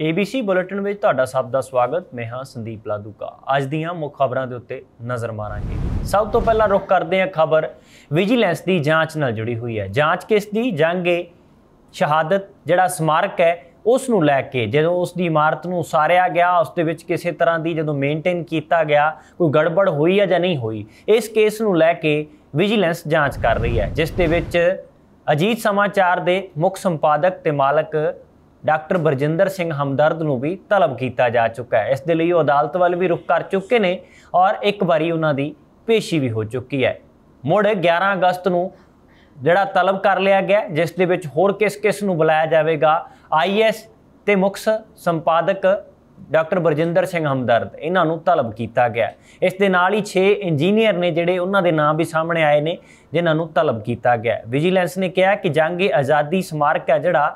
ABC bulletin ਵਿੱਚ ਤੁਹਾਡਾ ਸਭ ਦਾ ਸਵਾਗਤ ਮੈਂ ਹਾਂ ਸੰਦੀਪ ਲਾਦੂਕਾ ਅੱਜ ਦੀਆਂ ਮੁੱਖ ਖਬਰਾਂ ਦੇ ਉੱਤੇ ਨਜ਼ਰ ਮਾਰਾਂਗੇ ਸਭ ਤੋਂ ਪਹਿਲਾਂ ਰੁਕ ਕਰਦੇ ਹਾਂ ਖਬਰ ਵਿਜੀਲੈਂਸ ਦੀ ਜਾਂਚ ਨਾਲ ਜੁੜੀ ਹੋਈ ਹੈ ਜਾਂਚ ਕਿਸ ਦੀ ਜੰਗੇ ਸ਼ਹਾਦਤ ਜਿਹੜਾ ਸਮਾਰਕ ਹੈ ਉਸ ਨੂੰ ਲੈ ਕੇ ਜਦੋਂ ਉਸ ਦੀ ਇਮਾਰਤ ਨੂੰ ਸਾਰਿਆ ਗਿਆ ਉਸ ਦੇ ਵਿੱਚ ਕਿਸੇ ਤਰ੍ਹਾਂ ਦੀ ਜਦੋਂ ਮੇਨਟੇਨ ਕੀਤਾ ਗਿਆ ਕੋਈ ਗੜਬੜ ਹੋਈ ਹੈ ਜਾਂ ਨਹੀਂ ਹੋਈ ਇਸ ਕੇਸ ਨੂੰ ਲੈ ਕੇ ਵਿਜੀਲੈਂਸ ਜਾਂਚ ਕਰ ਰਹੀ ਹੈ ਜਿਸ ਦੇ ਵਿੱਚ ਅਜੀਤ ਸਮਾਚਾਰ ਦੇ ਮੁੱਖ ਸੰਪਾਦਕ ਤੇ ਮਾਲਕ ਡਾਕਟਰ ਬਰਜਿੰਦਰ ਸਿੰਘ ਹਮਦਰਦ ਨੂੰ ਵੀ ਤਲਬ ਕੀਤਾ ਜਾ ਚੁੱਕਾ ਹੈ ਇਸ ਦੇ ਲਈ ਉਹ ਅਦਾਲਤ ਵੱਲ ਵੀ ਰੁਖ ਕਰ ਚੁੱਕੇ ਨੇ ਔਰ ਇੱਕ ਵਾਰੀ ਉਹਨਾਂ ਦੀ ਪੇਸ਼ੀ ਵੀ ਹੋ ਚੁੱਕੀ ਹੈ ਮੁੜ 11 ਅਗਸਤ ਨੂੰ ਜਿਹੜਾ ਤਲਬ ਕਰ ਲਿਆ ਗਿਆ ਜਿਸ ਦੇ ਵਿੱਚ ਹੋਰ ਕਿਸ-ਕਿਸ ਨੂੰ ਬੁਲਾਇਆ ਜਾਵੇਗਾ ਆਈਐਸ ਤੇ ਮੁਖਸ ਸੰਪਾਦਕ ਡਾਕਟਰ ਬਰਜਿੰਦਰ ਸਿੰਘ ਹਮਦਰਦ ਇਹਨਾਂ ਨੂੰ ਤਲਬ ਕੀਤਾ ਗਿਆ ਇਸ ਦੇ ਨਾਲ ਹੀ 6 ਇੰਜੀਨੀਅਰ ਨੇ ਜਿਹੜੇ ਉਹਨਾਂ ਦੇ ਨਾਮ ਵੀ ਸਾਹਮਣੇ ਆਏ ਨੇ ਜਿਨ੍ਹਾਂ ਨੂੰ ਤਲਬ ਕੀਤਾ ਗਿਆ ਵਿਜੀਲੈਂਸ ਨੇ ਕਿਹਾ ਕਿ ਜੰਗ ਆਜ਼ਾਦੀ ਸਮਾਰਕ ਹੈ ਜਿਹੜਾ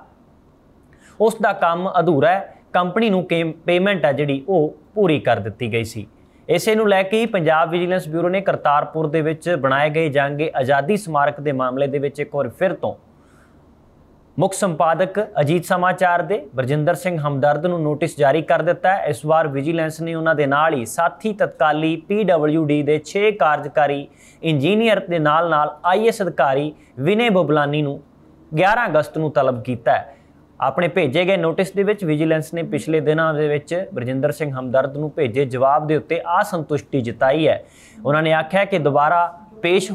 ਉਸ ਦਾ ਕੰਮ ਅਧੂਰਾ ਹੈ ਕੰਪਨੀ ਨੂੰ ਪੇਮੈਂਟ ਹੈ ਜਿਹੜੀ ਉਹ ਪੂਰੀ ਕਰ ਦਿੱਤੀ ਗਈ ਸੀ ਇਸੇ ਨੂੰ ਲੈ ਕੇ ਪੰਜਾਬ ਵਿਜੀਲੈਂਸ ਬਿਊਰੋ ਨੇ ਕਰਤਾਰਪੁਰ ਦੇ ਵਿੱਚ ਬਣਾਏ ਗਏ ਜਾਂਗੇ ਆਜ਼ਾਦੀ ਸਮਾਰਕ ਦੇ ਮਾਮਲੇ ਦੇ ਵਿੱਚ ਇੱਕ ਹੋਰ ਫਿਰ ਤੋਂ ਮੁੱਖ ਸੰਪਾਦਕ ਅਜੀਤ ਸਮਾਚਾਰ ਦੇ ਬਰਜਿੰਦਰ ਸਿੰਘ ਹਮਦਰਦ ਨੂੰ ਨੋਟਿਸ ਜਾਰੀ ਕਰ ਦਿੱਤਾ ਹੈ ਇਸ ਵਾਰ ਵਿਜੀਲੈਂਸ ਨੇ ਉਹਨਾਂ ਦੇ ਨਾਲ ਹੀ ਸਾਥੀ ਤਤਕਾਲੀ ਪੀਡਬਲਯੂਡੀ ਦੇ 6 ਕਾਰਜਕਾਰੀ ਇੰਜੀਨੀਅਰ ਦੇ ਨਾਲ ਨਾਲ ਆਈਐਸ ਅਧਿਕਾਰੀ ਵਿਨੇ ਬਬਲਾਨੀ ਨੂੰ 11 ਅਗਸਤ ਨੂੰ ਤਲਬ ਕੀਤਾ ਹੈ ਆਪਣੇ ਭੇਜੇ ਗਏ ਨੋਟਿਸ ਦੇ ਵਿੱਚ ਵਿਜੀਲੈਂਸ ਨੇ ਪਿਛਲੇ ਦਿਨਾਂ ਦੇ ਵਿੱਚ ਬਰਜਿੰਦਰ ਸਿੰਘ ਹਮਦਰਦ ਨੂੰ ਭੇਜੇ ਜਵਾਬ ਦੇ ਉੱਤੇ ਸੰਤੁਸ਼ਟੀ ਜਤਾਈ ਹੈ ਉਹਨਾਂ ਨੇ ਆਖਿਆ ਕਿ ਦੁਬਾਰਾ ਪੇਸ਼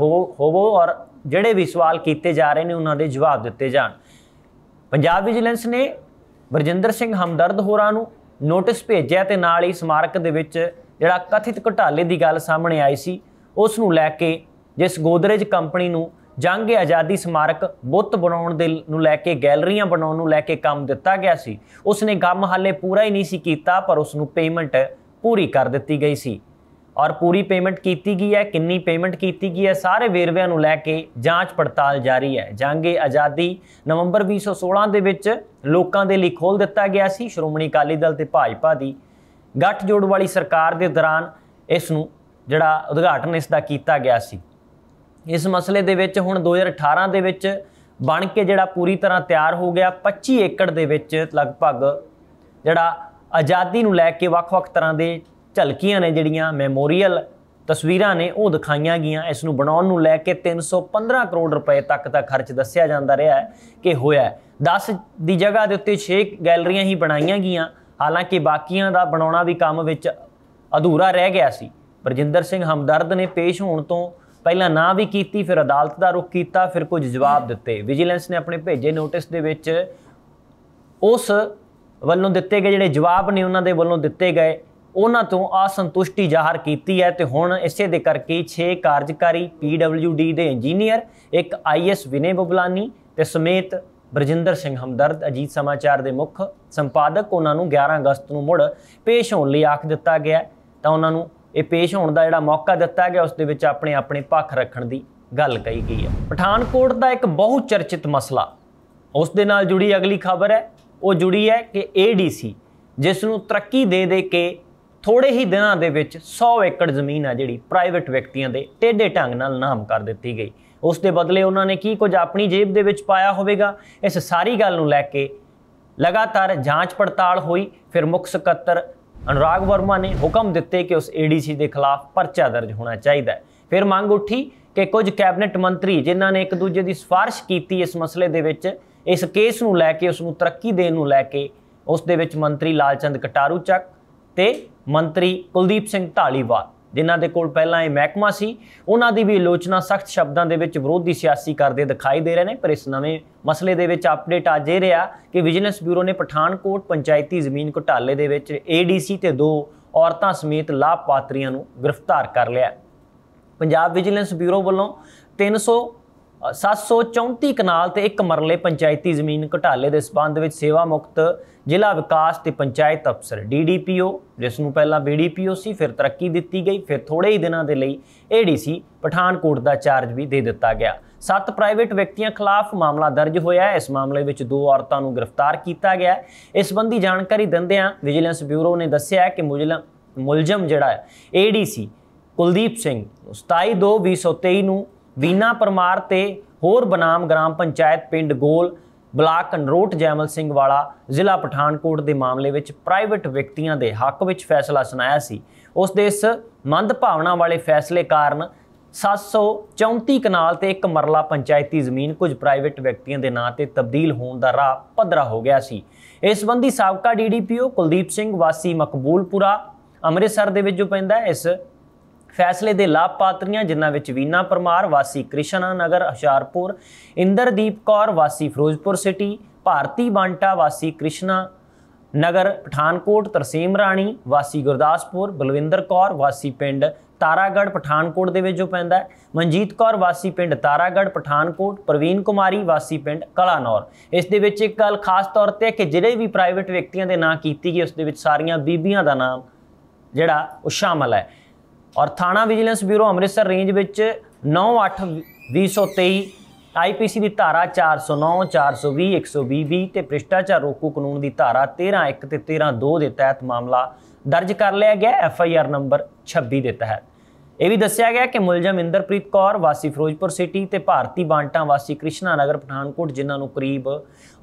ਹੋਵੋ ਔਰ ਜਿਹੜੇ ਵੀ ਸਵਾਲ ਕੀਤੇ ਜਾ ਰਹੇ ਨੇ ਉਹਨਾਂ ਦੇ ਜਵਾਬ ਦਿੱਤੇ ਜਾਣ ਪੰਜਾਬ ਵਿਜੀਲੈਂਸ ਨੇ ਬਰਜਿੰਦਰ ਸਿੰਘ ਹਮਦਰਦ ਹੋਰਾਂ ਨੂੰ ਨੋਟਿਸ ਭੇਜਿਆ ਤੇ ਨਾਲ ਹੀ ਸਮਾਰਕ ਦੇ ਵਿੱਚ ਜਿਹੜਾ ਕਥਿਤ ਘਟਾਲੇ ਦੀ ਗੱਲ ਸਾਹਮਣੇ ਆਈ ਸੀ ਉਸ ਨੂੰ ਲੈ ਕੇ ਜਿਸ ਗੋਦਰੇਜ ਕੰਪਨੀ ਨੂੰ ਜੰਗ ਆਜ਼ਾਦੀ ਸਮਾਰਕ ਬੁੱਤ ਬਣਾਉਣ ਦੇ ਨੂੰ ਲੈ ਕੇ ਗੈਲਰੀਆਂ ਬਣਾਉਣ ਨੂੰ ਲੈ ਕੇ ਕੰਮ ਦਿੱਤਾ ਗਿਆ ਸੀ ਉਸ ਨੇ ਗੰਮ ਹਾਲੇ ਪੂਰਾ ਹੀ ਨਹੀਂ ਸੀ ਕੀਤਾ ਪਰ ਉਸ ਨੂੰ ਪੇਮੈਂਟ ਪੂਰੀ ਕਰ ਦਿੱਤੀ ਗਈ ਸੀ ਔਰ ਪੂਰੀ ਪੇਮੈਂਟ ਕੀਤੀ ਗਈ ਹੈ ਕਿੰਨੀ ਪੇਮੈਂਟ ਕੀਤੀ ਗਈ ਹੈ ਸਾਰੇ ਵੇਰਵਿਆਂ ਨੂੰ ਲੈ ਕੇ ਜਾਂਚ ਪੜਤਾਲ ਜਾਰੀ ਹੈ ਦੇ ਆਜ਼ਾਦੀ ਨਵੰਬਰ 2016 ਦੇ ਵਿੱਚ ਲੋਕਾਂ ਦੇ ਲਈ ਖੋਲ ਦਿੱਤਾ ਗਿਆ ਸੀ ਸ਼੍ਰੋਮਣੀ ਅਕਾਲੀ ਦਲ ਤੇ ਭਾਜਪਾ ਦੀ ਗੱਠਜੋੜ ਵਾਲੀ ਸਰਕਾਰ ਦੇ ਦੌਰਾਨ ਇਸ ਨੂੰ ਜਿਹੜਾ ਉਦਘਾਟਨ ਇਸ ਦਾ ਕੀਤਾ ਗਿਆ ਸੀ ਇਸ ਮਸਲੇ ਦੇ ਵਿੱਚ ਹੁਣ 2018 ਦੇ ਵਿੱਚ ਬਣ ਕੇ ਜਿਹੜਾ ਪੂਰੀ ਤਰ੍ਹਾਂ ਤਿਆਰ ਹੋ ਗਿਆ 25 ਏਕੜ ਦੇ ਵਿੱਚ ਲਗਭਗ ਜਿਹੜਾ ਆਜ਼ਾਦੀ ਨੂੰ ਲੈ ਕੇ ਵੱਖ-ਵੱਖ ਤਰ੍ਹਾਂ ਦੇ ਝਲਕੀਆਂ ਨੇ ਜਿਹੜੀਆਂ ਮੈਮੋਰੀਅਲ ਤਸਵੀਰਾਂ ਨੇ ਉਹ ਦਿਖਾਈਆਂ ਗਈਆਂ ਇਸ ਨੂੰ ਬਣਾਉਣ ਨੂੰ ਲੈ ਕੇ 315 ਕਰੋੜ ਰੁਪਏ ਤੱਕ ਦਾ ਖਰਚ ਦੱਸਿਆ ਜਾਂਦਾ ਰਿਹਾ ਹੈ ਕਿ ਹੋਇਆ 10 ਦੀ ਜਗ੍ਹਾ ਦੇ ਉੱਤੇ 6 ਗੈਲਰੀਆਂ ਹੀ ਬਣਾਈਆਂ ਗਈਆਂ ਹਾਲਾਂਕਿ ਬਾਕੀਆਂ ਦਾ ਬਣਾਉਣਾ ਵੀ ਕੰਮ ਵਿੱਚ ਅਧੂਰਾ ਰਹਿ ਗਿਆ ਸੀ ਬਰਜਿੰਦਰ ਸਿੰਘ ਹਮਦਰਦ ਨੇ ਪੇਸ਼ ਹੋਣ ਤੋਂ ਪਹਿਲਾਂ ਨਾ ਵੀ ਕੀਤੀ ਫਿਰ ਅਦਾਲਤ ਦਾ ਰੁਖ ਕੀਤਾ ਫਿਰ ਕੁਝ ਜਵਾਬ ਦਿੱਤੇ ਵਿਜੀਲੈਂਸ ਨੇ ਆਪਣੇ ਭੇਜੇ ਨੋਟਿਸ ਦੇ ਵਿੱਚ ਉਸ ਵੱਲੋਂ ਦਿੱਤੇ ਗਏ ਜਿਹੜੇ ਜਵਾਬ ਨੇ ਉਹਨਾਂ ਦੇ ਵੱਲੋਂ ਦਿੱਤੇ ਗਏ ਉਹਨਾਂ ਤੋਂ ਅਸੰਤੁਸ਼ਟੀ ਜ਼ਾਹਰ ਕੀਤੀ ਹੈ ਤੇ ਹੁਣ ਇਸੇ ਦੇ ਕਰਕੇ 6 ਕਾਰਜਕਾਰੀ PWD ਦੇ ਇੰਜੀਨੀਅਰ ਇੱਕ ਆਈਐਸ ਵਿਨੇ ਬਬਲਾਨੀ ਤੇ ਸਮੇਤ ਬਰਜਿੰਦਰ ਸਿੰਘ ਹਮਦਰਦ ਅਜੀਤ ਸਮਾਚਾਰ ਦੇ ਮੁੱਖ ਸੰਪਾਦਕ ਉਹਨਾਂ ਨੂੰ 11 ਅਗਸਤ ਨੂੰ ਮੁੜ ਪੇਸ਼ ਹੋਣ ਲਈ ਆਖ ਦਿੱਤਾ ਗਿਆ ਤਾਂ ਉਹਨਾਂ ਨੂੰ ਇਹ ਪੇਸ਼ ਹੋਣ ਦਾ ਜਿਹੜਾ ਮੌਕਾ ਦਿੱਤਾ ਗਿਆ ਉਸ ਦੇ ਵਿੱਚ ਆਪਣੇ ਆਪਣੇ ਪੱਖ ਰੱਖਣ ਦੀ ਗੱਲ ਕਹੀ ਗਈ ਹੈ ਪਠਾਨਕੋਟ ਦਾ ਇੱਕ ਬਹੁਤ ਚਰਚਿਤ ਮਸਲਾ ਉਸ ਦੇ ਨਾਲ ਜੁੜੀ ਅਗਲੀ ਖਬਰ ਹੈ ਉਹ ਜੁੜੀ ਹੈ ਕਿ ਏਡੀਸੀ ਜਿਸ ਨੂੰ ਤਰੱਕੀ ਦੇ ਦੇ ਕੇ ਥੋੜੇ ਹੀ ਦਿਨਾਂ ਦੇ ਵਿੱਚ 100 ਏਕੜ ਜ਼ਮੀਨ ਆ ਜਿਹੜੀ ਪ੍ਰਾਈਵੇਟ ਵਿਅਕਤੀਆਂ ਦੇ ਟੇਡੇ ਢੰਗ ਨਾਲ ਨਾਮ ਕਰ ਦਿੱਤੀ ਗਈ ਉਸ ਦੇ ਬਦਲੇ ਉਹਨਾਂ ਨੇ ਕੀ ਕੁਝ ਆਪਣੀ ਜੇਬ ਦੇ ਵਿੱਚ ਪਾਇਆ ਹੋਵੇਗਾ ਇਸ ਸਾਰੀ ਗੱਲ ਨੂੰ ਲੈ ਕੇ ਲਗਾਤਾਰ ਜਾਂਚ ਪੜਤਾਲ ਹੋਈ ਫਿਰ ਮੁੱਖ ਸਕੱਤਰ ਅਨੁਰਾਗ ਵਰਮਾ ਨੇ ਹੁਕਮ ਦਿੱਤੇ ਕਿ ਉਸ ਏਡੀਸੀ ਦੇ ਖਿਲਾਫ ਪਰਚਾ ਦਰਜ ਹੋਣਾ ਚਾਹੀਦਾ ਹੈ ਫਿਰ ਮੰਗ ਉੱਠੀ ਕਿ ਕੁਝ ਕੈਬਨਿਟ ਮੰਤਰੀ ਜਿਨ੍ਹਾਂ ਨੇ ਇੱਕ ਦੂਜੇ ਦੀ ਸਿਫਾਰਿਸ਼ ਕੀਤੀ ਇਸ ਮਸਲੇ ਦੇ ਵਿੱਚ ਇਸ ਕੇਸ ਨੂੰ ਲੈ ਕੇ ਉਸ ਨੂੰ ਤਰੱਕੀ ਦੇਣ ਨੂੰ ਲੈ ਕੇ ਉਸ ਦੇ ਵਿੱਚ ਮੰਤਰੀ ਲਾਲਚੰਦ ਕਟਾਰੂ ਚੱਕ ਤੇ ਮੰਤਰੀ ਕੁਲਦੀਪ ਸਿੰਘ ਢਾਲੀਵਾਲ ਜਿਨ੍ਹਾਂ ਦੇ ਕੋਲ ਪਹਿਲਾਂ ਇਹ ਮਹਿਕਮਾ ਸੀ ਉਹਨਾਂ ਦੀ ਵੀ ਆਲੋਚਨਾ ਸਖਤ ਸ਼ਬਦਾਂ ਦੇ ਵਿੱਚ ਵਿਰੋਧੀ ਸਿਆਸੀ ਕਰਦੇ ਦਿਖਾਈ ਦੇ ਰਹੇ ਨੇ ਪਰ ਇਸ ਨਵੇਂ ਮਸਲੇ ਦੇ ਵਿੱਚ ਅਪਡੇਟ ਆ ਜੇ ਰਿਹਾ ਕਿ ਵਿਜੀਲੈਂਸ ਬਿਊਰੋ ਨੇ ਪਠਾਨਕੋਟ ਪੰਚਾਇਤੀ ਜ਼ਮੀਨ ਘੁਟਾਲੇ ਦੇ ਵਿੱਚ ਏਡੀਸੀ ਤੇ ਦੋ ਔਰਤਾਂ ਸਮੇਤ ਲਾਭਪਾਤਰੀਆਂ ਨੂੰ ਗ੍ਰਿਫਤਾਰ ਕਰ ਲਿਆ ਪੰਜਾਬ ਵਿਜੀਲੈਂਸ ਬਿਊਰੋ ਵੱਲੋਂ 300 734 ਕਨਾਲ ਤੇ ਇੱਕ ਮਰਲੇ ਪੰਚਾਇਤੀ ਜ਼ਮੀਨ ਘਟਾਲੇ ਦੇ ਸਬੰਧ ਵਿੱਚ ਸੇਵਾ ਮੁਕਤ ਜ਼ਿਲ੍ਹਾ ਵਿਕਾਸ ਤੇ ਪੰਚਾਇਤ ਅਫਸਰ ਡੀਡੀਪੀਓ ਜਿਸ ਨੂੰ ਪਹਿਲਾਂ ਬੀਡੀਪੀਓ ਸੀ ਫਿਰ ਤਰੱਕੀ ਦਿੱਤੀ ਗਈ ਫਿਰ ਥੋੜੇ ਹੀ ਦਿਨਾਂ ਦੇ ਲਈ ਏਡੀਸੀ ਪਠਾਨਕੋਟ ਦਾ ਚਾਰਜ ਵੀ ਦੇ ਦਿੱਤਾ ਗਿਆ ਸੱਤ ਪ੍ਰਾਈਵੇਟ ਵਿਅਕਤੀਆਂ ਖਿਲਾਫ ਮਾਮਲਾ ਦਰਜ ਹੋਇਆ ਇਸ ਮਾਮਲੇ ਵਿੱਚ ਦੋ ਔਰਤਾਂ ਨੂੰ ਗ੍ਰਿਫਤਾਰ ਕੀਤਾ ਗਿਆ ਇਸ ਸੰਬੰਧੀ ਜਾਣਕਾਰੀ ਦਿੰਦਿਆਂ ਵਿਜੀਲੈਂਸ ਬਿਊਰੋ ਨੇ ਦੱਸਿਆ ਕਿ ਮੁਲਜ਼ਮ ਜਿਹੜਾ ਹੈ ਏਡੀਸੀ ਕੁਲਦੀਪ ਸਿੰਘ 27/2/2023 ਨੂੰ ਵੀਨਾ ਪਰਮਾਰ ਤੇ ਹੋਰ ਬਨਾਮ ਗ੍ਰਾਮ ਪੰਚਾਇਤ ਪਿੰਡ ਗੋਲ ਬਲਾਕ ਕੰਡਰੋਟ ਜੈਮਲ ਸਿੰਘ ਵਾਲਾ ਜ਼ਿਲ੍ਹਾ ਪਠਾਨਕੋਟ ਦੇ ਮਾਮਲੇ ਵਿੱਚ ਪ੍ਰਾਈਵੇਟ ਵਿਅਕਤੀਆਂ ਦੇ ਹੱਕ ਵਿੱਚ ਫੈਸਲਾ ਸੁਣਾਇਆ ਸੀ ਉਸ ਦੇ ਇਸ ਮੰਦ ਭਾਵਨਾ ਵਾਲੇ ਫੈਸਲੇ ਕਾਰਨ 734 ਕਨਾਲ ਤੇ ਇੱਕ ਮਰਲਾ ਪੰਚਾਇਤੀ ਜ਼ਮੀਨ ਕੁਝ ਪ੍ਰਾਈਵੇਟ ਵਿਅਕਤੀਆਂ ਦੇ ਨਾਂ ਤੇ ਤਬਦੀਲ ਹੋਣ ਦਾ ਰਾਹ ਪੱਧਰਾ ਹੋ ਗਿਆ ਸੀ ਇਸ ਸੰਬੰਧੀ ਸਾਬਕਾ ਡੀਡੀਪੀਓ ਕੁਲਦੀਪ ਸਿੰਘ ਵਾਸੀ ਮਕਬੂਲਪੁਰਾ ਅੰਮ੍ਰਿਤਸਰ ਦੇ ਵਿੱਚ ਜੋ ਪੈਂਦਾ ਇਸ ਫੈਸਲੇ ਦੇ ਲਾਭਪਾਤਰੀਆਂ ਜਿਨ੍ਹਾਂ ਵਿੱਚ ਵੀਨਾ ਪਰਮਾਰ ਵਾਸੀ ਕ੍ਰਿਸ਼ਨਾ ਨਗਰ ਹਸ਼ਾਰਪੁਰ ਇੰਦਰਦੀਪ ਕੌਰ ਵਾਸੀ ਫਿਰੋਜ਼ਪੁਰ ਸਿਟੀ ਭਾਰਤੀ ਬਾਂਟਾ ਵਾਸੀ ਕ੍ਰਿਸ਼ਨਾ ਨਗਰ ਪਠਾਨਕੋਟ ਤਰਸੀਮ ਰਾਣੀ ਵਾਸੀ ਗੁਰਦਾਸਪੁਰ ਬਲਵਿੰਦਰ ਕੌਰ ਵਾਸੀ ਪਿੰਡ ਤਾਰਾਗੜ ਪਠਾਨਕੋਟ ਦੇ ਵਿੱਚ ਜੋ ਪੈਂਦਾ ਹੈ ਮਨਜੀਤ ਕੌਰ ਵਾਸੀ ਪਿੰਡ ਤਾਰਾਗੜ ਪਠਾਨਕੋਟ ਪ੍ਰਵੀਨ ਕੁਮਾਰੀ ਵਾਸੀ ਪਿੰਡ ਕਲਾਨੌਰ ਇਸ ਦੇ ਵਿੱਚ ਇੱਕ ਗੱਲ ਖਾਸ ਤੌਰ ਤੇ ਕਿ ਜਿਹੜੇ ਵੀ ਪ੍ਰਾਈਵੇਟ ਵਿਅਕਤੀਆਂ ਦੇ ਨਾਂ ਕੀਤੀ ਗਈ ਉਸ ਦੇ ਵਿੱਚ ਸਾਰੀਆਂ ਬੀਬੀਆਂ ਦਾ ਨਾਮ ਜਿਹੜਾ ਉਹ ਸ਼ਾਮਲ ਹੈ ਔਰ ਥਾਣਾ ਵਿਜੀਲੈਂਸ ਬਿਊਰੋ ਅੰਮ੍ਰਿਤਸਰ ਰੇਂਜ ਵਿੱਚ 982023 ਆਈਪੀਸੀ ਦੀ ਧਾਰਾ 409 420 120 ਤੇ ਭ੍ਰਿਸ਼ਟਾਚਾਰ ਰੋਕੂ ਕਾਨੂੰਨ ਦੀ ਧਾਰਾ 13 ਤੇ 13 ਦੇ ਤਹਿਤ ਮਾਮਲਾ ਦਰਜ ਕਰ ਲਿਆ ਗਿਆ ਐਫ ਆਈ ਆਰ ਨੰਬਰ 26 ਦੇ ਤਹਿਤ ਇਹ ਵੀ ਦੱਸਿਆ ਗਿਆ ਕਿ ਮੁਲਜ਼ਮ ਇੰਦਰਪ੍ਰੀਤ ਕੌਰ ਵਾਸੀ ਫਿਰੋਜ਼ਪੁਰ ਸਿਟੀ ਤੇ ਭਾਰਤੀ ਬਾਂਟਾ ਵਾਸੀ ਕ੍ਰਿਸ਼ਨਾ ਨਗਰ ਪਠਾਨਕੋਟ ਜਿਨ੍ਹਾਂ ਨੂੰ ਕਰੀਬ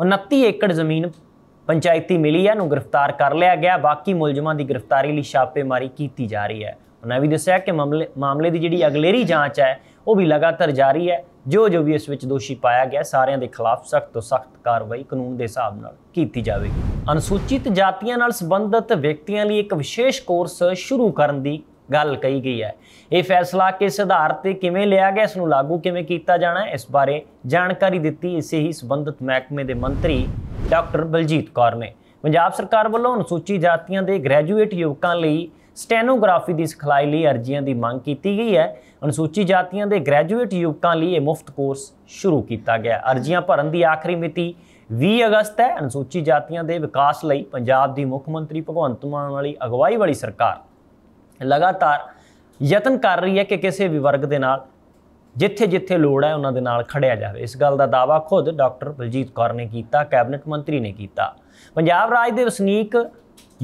29 ਏਕੜ ਜ਼ਮੀਨ ਪੰਚਾਇਤੀ ਮਿਲੀ ਹੈ ਨੂੰ ਗ੍ਰਿਫਤਾਰ ਕਰ ਲਿਆ ਗਿਆ ਬਾਕੀ ਮੁਲਜ਼ਮਾਂ ਦੀ ਗ੍ਰਿਫਤਾਰੀ ਲਈ ਛਾਪੇਮਾਰੀ ਕੀਤੀ ਜਾ ਰਹੀ ਹੈ ਉਹਨਾਂ ਵੀ ਦੱਸਿਆ ਕਿ ਮਾਮਲੇ ਮਾਮਲੇ ਦੀ ਜਿਹੜੀ ਅਗਲੇਰੀ ਜਾਂਚ ਹੈ ਉਹ ਵੀ ਲਗਾਤਾਰ ਜਾਰੀ ਹੈ ਜੋ ਜੋ ਵੀ ਇਸ ਵਿੱਚ ਦੋਸ਼ੀ ਪਾਇਆ ਗਿਆ ਸਾਰਿਆਂ ਦੇ ਖਿਲਾਫ ਸਖਤ ਤੋਂ ਸਖਤ ਕਾਰਵਾਈ ਕਾਨੂੰਨ ਦੇ ਹਿਸਾਬ ਨਾਲ ਕੀਤੀ ਜਾਵੇਗੀ ਅਨੁਸੂਚਿਤ ਜਾਤੀਆਂ ਨਾਲ ਸੰਬੰਧਿਤ ਵਿਅਕਤੀਆਂ ਲਈ ਇੱਕ ਵਿਸ਼ੇਸ਼ ਕੋਰਸ ਸ਼ੁਰੂ ਕਰਨ ਦੀ ਗੱਲ ਕਹੀ ਗਈ ਹੈ ਇਹ ਫੈਸਲਾ ਕਿਸ ਆਧਾਰ ਤੇ ਕਿਵੇਂ ਲਿਆ ਗਿਆ ਇਸ ਨੂੰ ਲਾਗੂ ਕਿਵੇਂ ਕੀਤਾ ਜਾਣਾ ਇਸ ਬਾਰੇ ਜਾਣਕਾਰੀ ਦਿੱਤੀ ਇਸੇ ਹੀ ਸੰਬੰਧਿਤ ਮਹਿਕਮੇ ਦੇ ਮੰਤਰੀ ਡਾਕਟਰ ਬਲਜੀਤ ਕੌਰ ਨੇ ਪੰਜਾਬ ਸਰਕਾਰ ਵੱਲੋਂ ਅਨੁਸੂਚਿਤ ਜਾਤੀਆਂ ਦੇ ਗ੍ਰੈਜੂਏਟ ਯੁਵਕਾਂ ਲਈ ਸਟੈਨੋਗ੍ਰਾਫੀ ਦੀ ਸਿਖਲਾਈ ਲਈ ਅਰਜ਼ੀਆਂ ਦੀ ਮੰਗ ਕੀਤੀ ਗਈ ਹੈ ਅਨੁਸੂਚੀ ਜਾਤੀਆਂ ਦੇ ਗ੍ਰੈਜੂਏਟ ਯੁਵਕਾਂ ਲਈ ਇਹ ਮੁਫਤ ਕੋਰਸ ਸ਼ੁਰੂ ਕੀਤਾ ਗਿਆ ਅਰਜ਼ੀਆਂ ਭਰਨ ਦੀ ਆਖਰੀ ਮਿਤੀ 20 ਅਗਸਤ ਹੈ ਅਨੁਸੂਚੀ ਜਾਤੀਆਂ ਦੇ ਵਿਕਾਸ ਲਈ ਪੰਜਾਬ ਦੀ ਮੁੱਖ ਮੰਤਰੀ ਭਗਵੰਤ ਮਾਨ ਵਾਲੀ ਅਗਵਾਈ ਵਾਲੀ ਸਰਕਾਰ ਲਗਾਤਾਰ ਯਤਨ ਕਰ ਰਹੀ ਹੈ ਕਿ ਕਿਸੇ ਵੀ ਵਰਗ ਦੇ ਨਾਲ ਜਿੱਥੇ-ਜਿੱਥੇ ਲੋੜ ਹੈ ਉਹਨਾਂ ਦੇ ਨਾਲ ਖੜਿਆ ਜਾਵੇ ਇਸ ਗੱਲ ਦਾ ਦਾਵਾ ਖੁਦ ਡਾਕਟਰ ਬਲਜੀਤ ਕੌਰ ਨੇ ਕੀਤਾ ਕੈਬਨਿਟ ਮੰਤਰੀ ਨੇ ਕੀਤਾ ਪੰਜਾਬ ਰਾਜ ਦੇ ਵਸਨੀਕ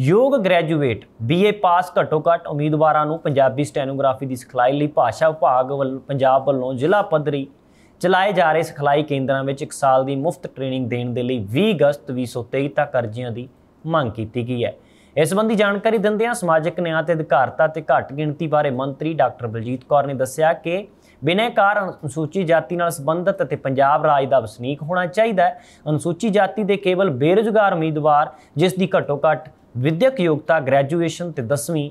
ਯੋਗ ਗ੍ਰੈਜੂਏਟ ਬੀਏ ਪਾਸ ਘੱਟੋ ਘੱਟ ਉਮੀਦਵਾਰਾਂ ਨੂੰ ਪੰਜਾਬੀ ਸਟੈਨੋਗ੍ਰਾਫੀ ਦੀ ਸਿਖਲਾਈ ਲਈ ਭਾਸ਼ਾ ਵਿਭਾਗ ਵੱਲੋਂ ਪੰਜਾਬ ਵੱਲੋਂ ਜ਼ਿਲ੍ਹਾ ਪੱਧਰੀ ਚਲਾਏ ਜਾ ਰਹੇ ਸਿਖਲਾਈ ਕੇਂਦਰਾਂ ਵਿੱਚ 1 ਸਾਲ ਦੀ ਮੁਫਤ ਟ੍ਰੇਨਿੰਗ ਦੇਣ ਦੇ ਲਈ 20 ਅਗਸਤ 2023 ਤੱਕ ਅਰਜ਼ੀਆਂ ਦੀ ਮੰਗ ਕੀਤੀ ਗਈ ਹੈ ਇਸ ਸੰਬੰਧੀ ਜਾਣਕਾਰੀ ਦਿੰਦਿਆਂ ਸਮਾਜਿਕ ਨਿਆਂ ਤੇ ਅਧਿਕਾਰਤਾ ਤੇ ਘੱਟ ਗਿਣਤੀ ਬਾਰੇ ਮੰਤਰੀ ਡਾਕਟਰ ਬਲਜੀਤ ਕੌਰ ਨੇ ਦੱਸਿਆ ਕਿ ਕਾਰਨ ਅਨੁਸੂਚੀ ਜਾਤੀ ਨਾਲ ਸੰਬੰਧਿਤ ਅਤੇ ਪੰਜਾਬ ਰਾਜ ਦਾ ਵਸਨੀਕ ਹੋਣਾ ਚਾਹੀਦਾ ਹੈ ਅਨੁਸੂਚੀ ਜਾਤੀ ਦੇ ਕੇਵਲ ਬੇਰੁਜ਼ਗਾਰ ਉਮੀਦਵਾਰ ਜਿਸ ਦੀ ਘੱਟੋ ਘੱਟ ਵਿਦਿਅਕ ਯੋਗਤਾ ਗ੍ਰੈਜੂਏਸ਼ਨ ਤੇ 10ਵੀਂ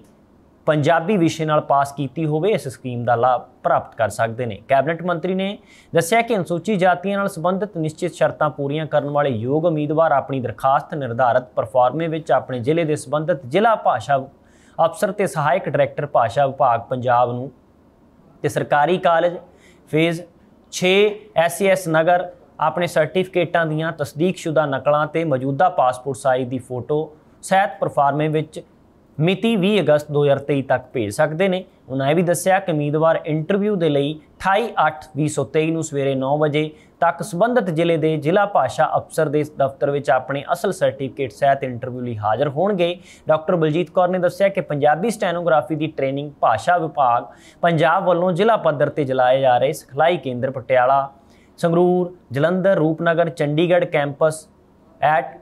ਪੰਜਾਬੀ ਵਿਸ਼ੇ ਨਾਲ ਪਾਸ ਕੀਤੀ ਹੋਵੇ ਇਸ ਸਕੀਮ ਦਾ ਲਾਭ ਪ੍ਰਾਪਤ ਕਰ ਸਕਦੇ ਨੇ ਕੈਬਨਿਟ ਮੰਤਰੀ ਨੇ ਦੱਸਿਆ ਕਿ ਅਨੁਸੂਚੀ ਜਾਤੀਆਂ ਨਾਲ ਸੰਬੰਧਿਤ ਨਿਸ਼ਚਿਤ ਸ਼ਰਤਾਂ ਪੂਰੀਆਂ ਕਰਨ ਵਾਲੇ ਯੋਗ ਉਮੀਦਵਾਰ ਆਪਣੀ ਦਰਖਾਸਤ ਨਿਰਧਾਰਤ ਪਰਫਾਰਮੇ ਵਿੱਚ ਆਪਣੇ ਜ਼ਿਲ੍ਹੇ ਦੇ ਸੰਬੰਧਿਤ ਜ਼ਿਲ੍ਹਾ ਭਾਸ਼ਾ ਅਫਸਰ ਤੇ ਸਹਾਇਕ ਡਾਇਰੈਕਟਰ ਭਾਸ਼ਾ ਵਿਭਾਗ ਪੰਜਾਬ ਨੂੰ ਤੇ ਸਰਕਾਰੀ college phase 6 SS e Nagar ਆਪਣੇ ਸਰਟੀਫਿਕੇਟਾਂ ਦੀਆਂ ਤਸਦੀਕਸ਼ੁਦਾ ਨਕਲਾਂ ਤੇ ਮੌਜੂਦਾ ਪਾਸਪੋਰਟ ਸਾਈਜ਼ ਦੀ ਫੋਟੋ ਸਹਿਤ ਪਰਫਾਰਮੇ ਵਿੱਚ ਮਿਤੀ 20 ਅਗਸਤ 2023 ਤੱਕ ਭੇਜ ਸਕਦੇ ਨੇ ਉਹਨਾਂ ਇਹ ਵੀ ਦੱਸਿਆ ਕਿ ਉਮੀਦਵਾਰ ਇੰਟਰਵਿਊ ਦੇ ਲਈ 28/8/2023 ਨੂੰ ਸਵੇਰੇ 9 ਵਜੇ ਤੱਕ ਸਬੰਧਤ ਜ਼ਿਲ੍ਹੇ ਦੇ ਜ਼ਿਲ੍ਹਾ ਭਾਸ਼ਾ ਅਫਸਰ ਦੇ ਦਫ਼ਤਰ ਵਿੱਚ ਆਪਣੇ ਅਸਲ ਸਰਟੀਫਿਕੇਟ ਸਹਿਤ ਇੰਟਰਵਿਊ ਲਈ ਹਾਜ਼ਰ ਹੋਣਗੇ ਡਾਕਟਰ ਬਲਜੀਤ ਕੌਰ ਨੇ ਦੱਸਿਆ ਕਿ ਪੰਜਾਬੀ ਸਟੈਨੋਗ੍ਰਾਫੀ ਦੀ ਟ੍ਰੇਨਿੰਗ ਭਾਸ਼ਾ ਵਿਭਾਗ ਪੰਜਾਬ ਵੱਲੋਂ ਜ਼ਿਲ੍ਹਾ ਪੱਧਰ ਤੇ ਚਲਾਏ ਜਾ ਰਹੇ ਸਿਖਲਾਈ ਕੇਂਦਰ Patiala Sangrur Jalandhar Rupnagar Chandigarh campus at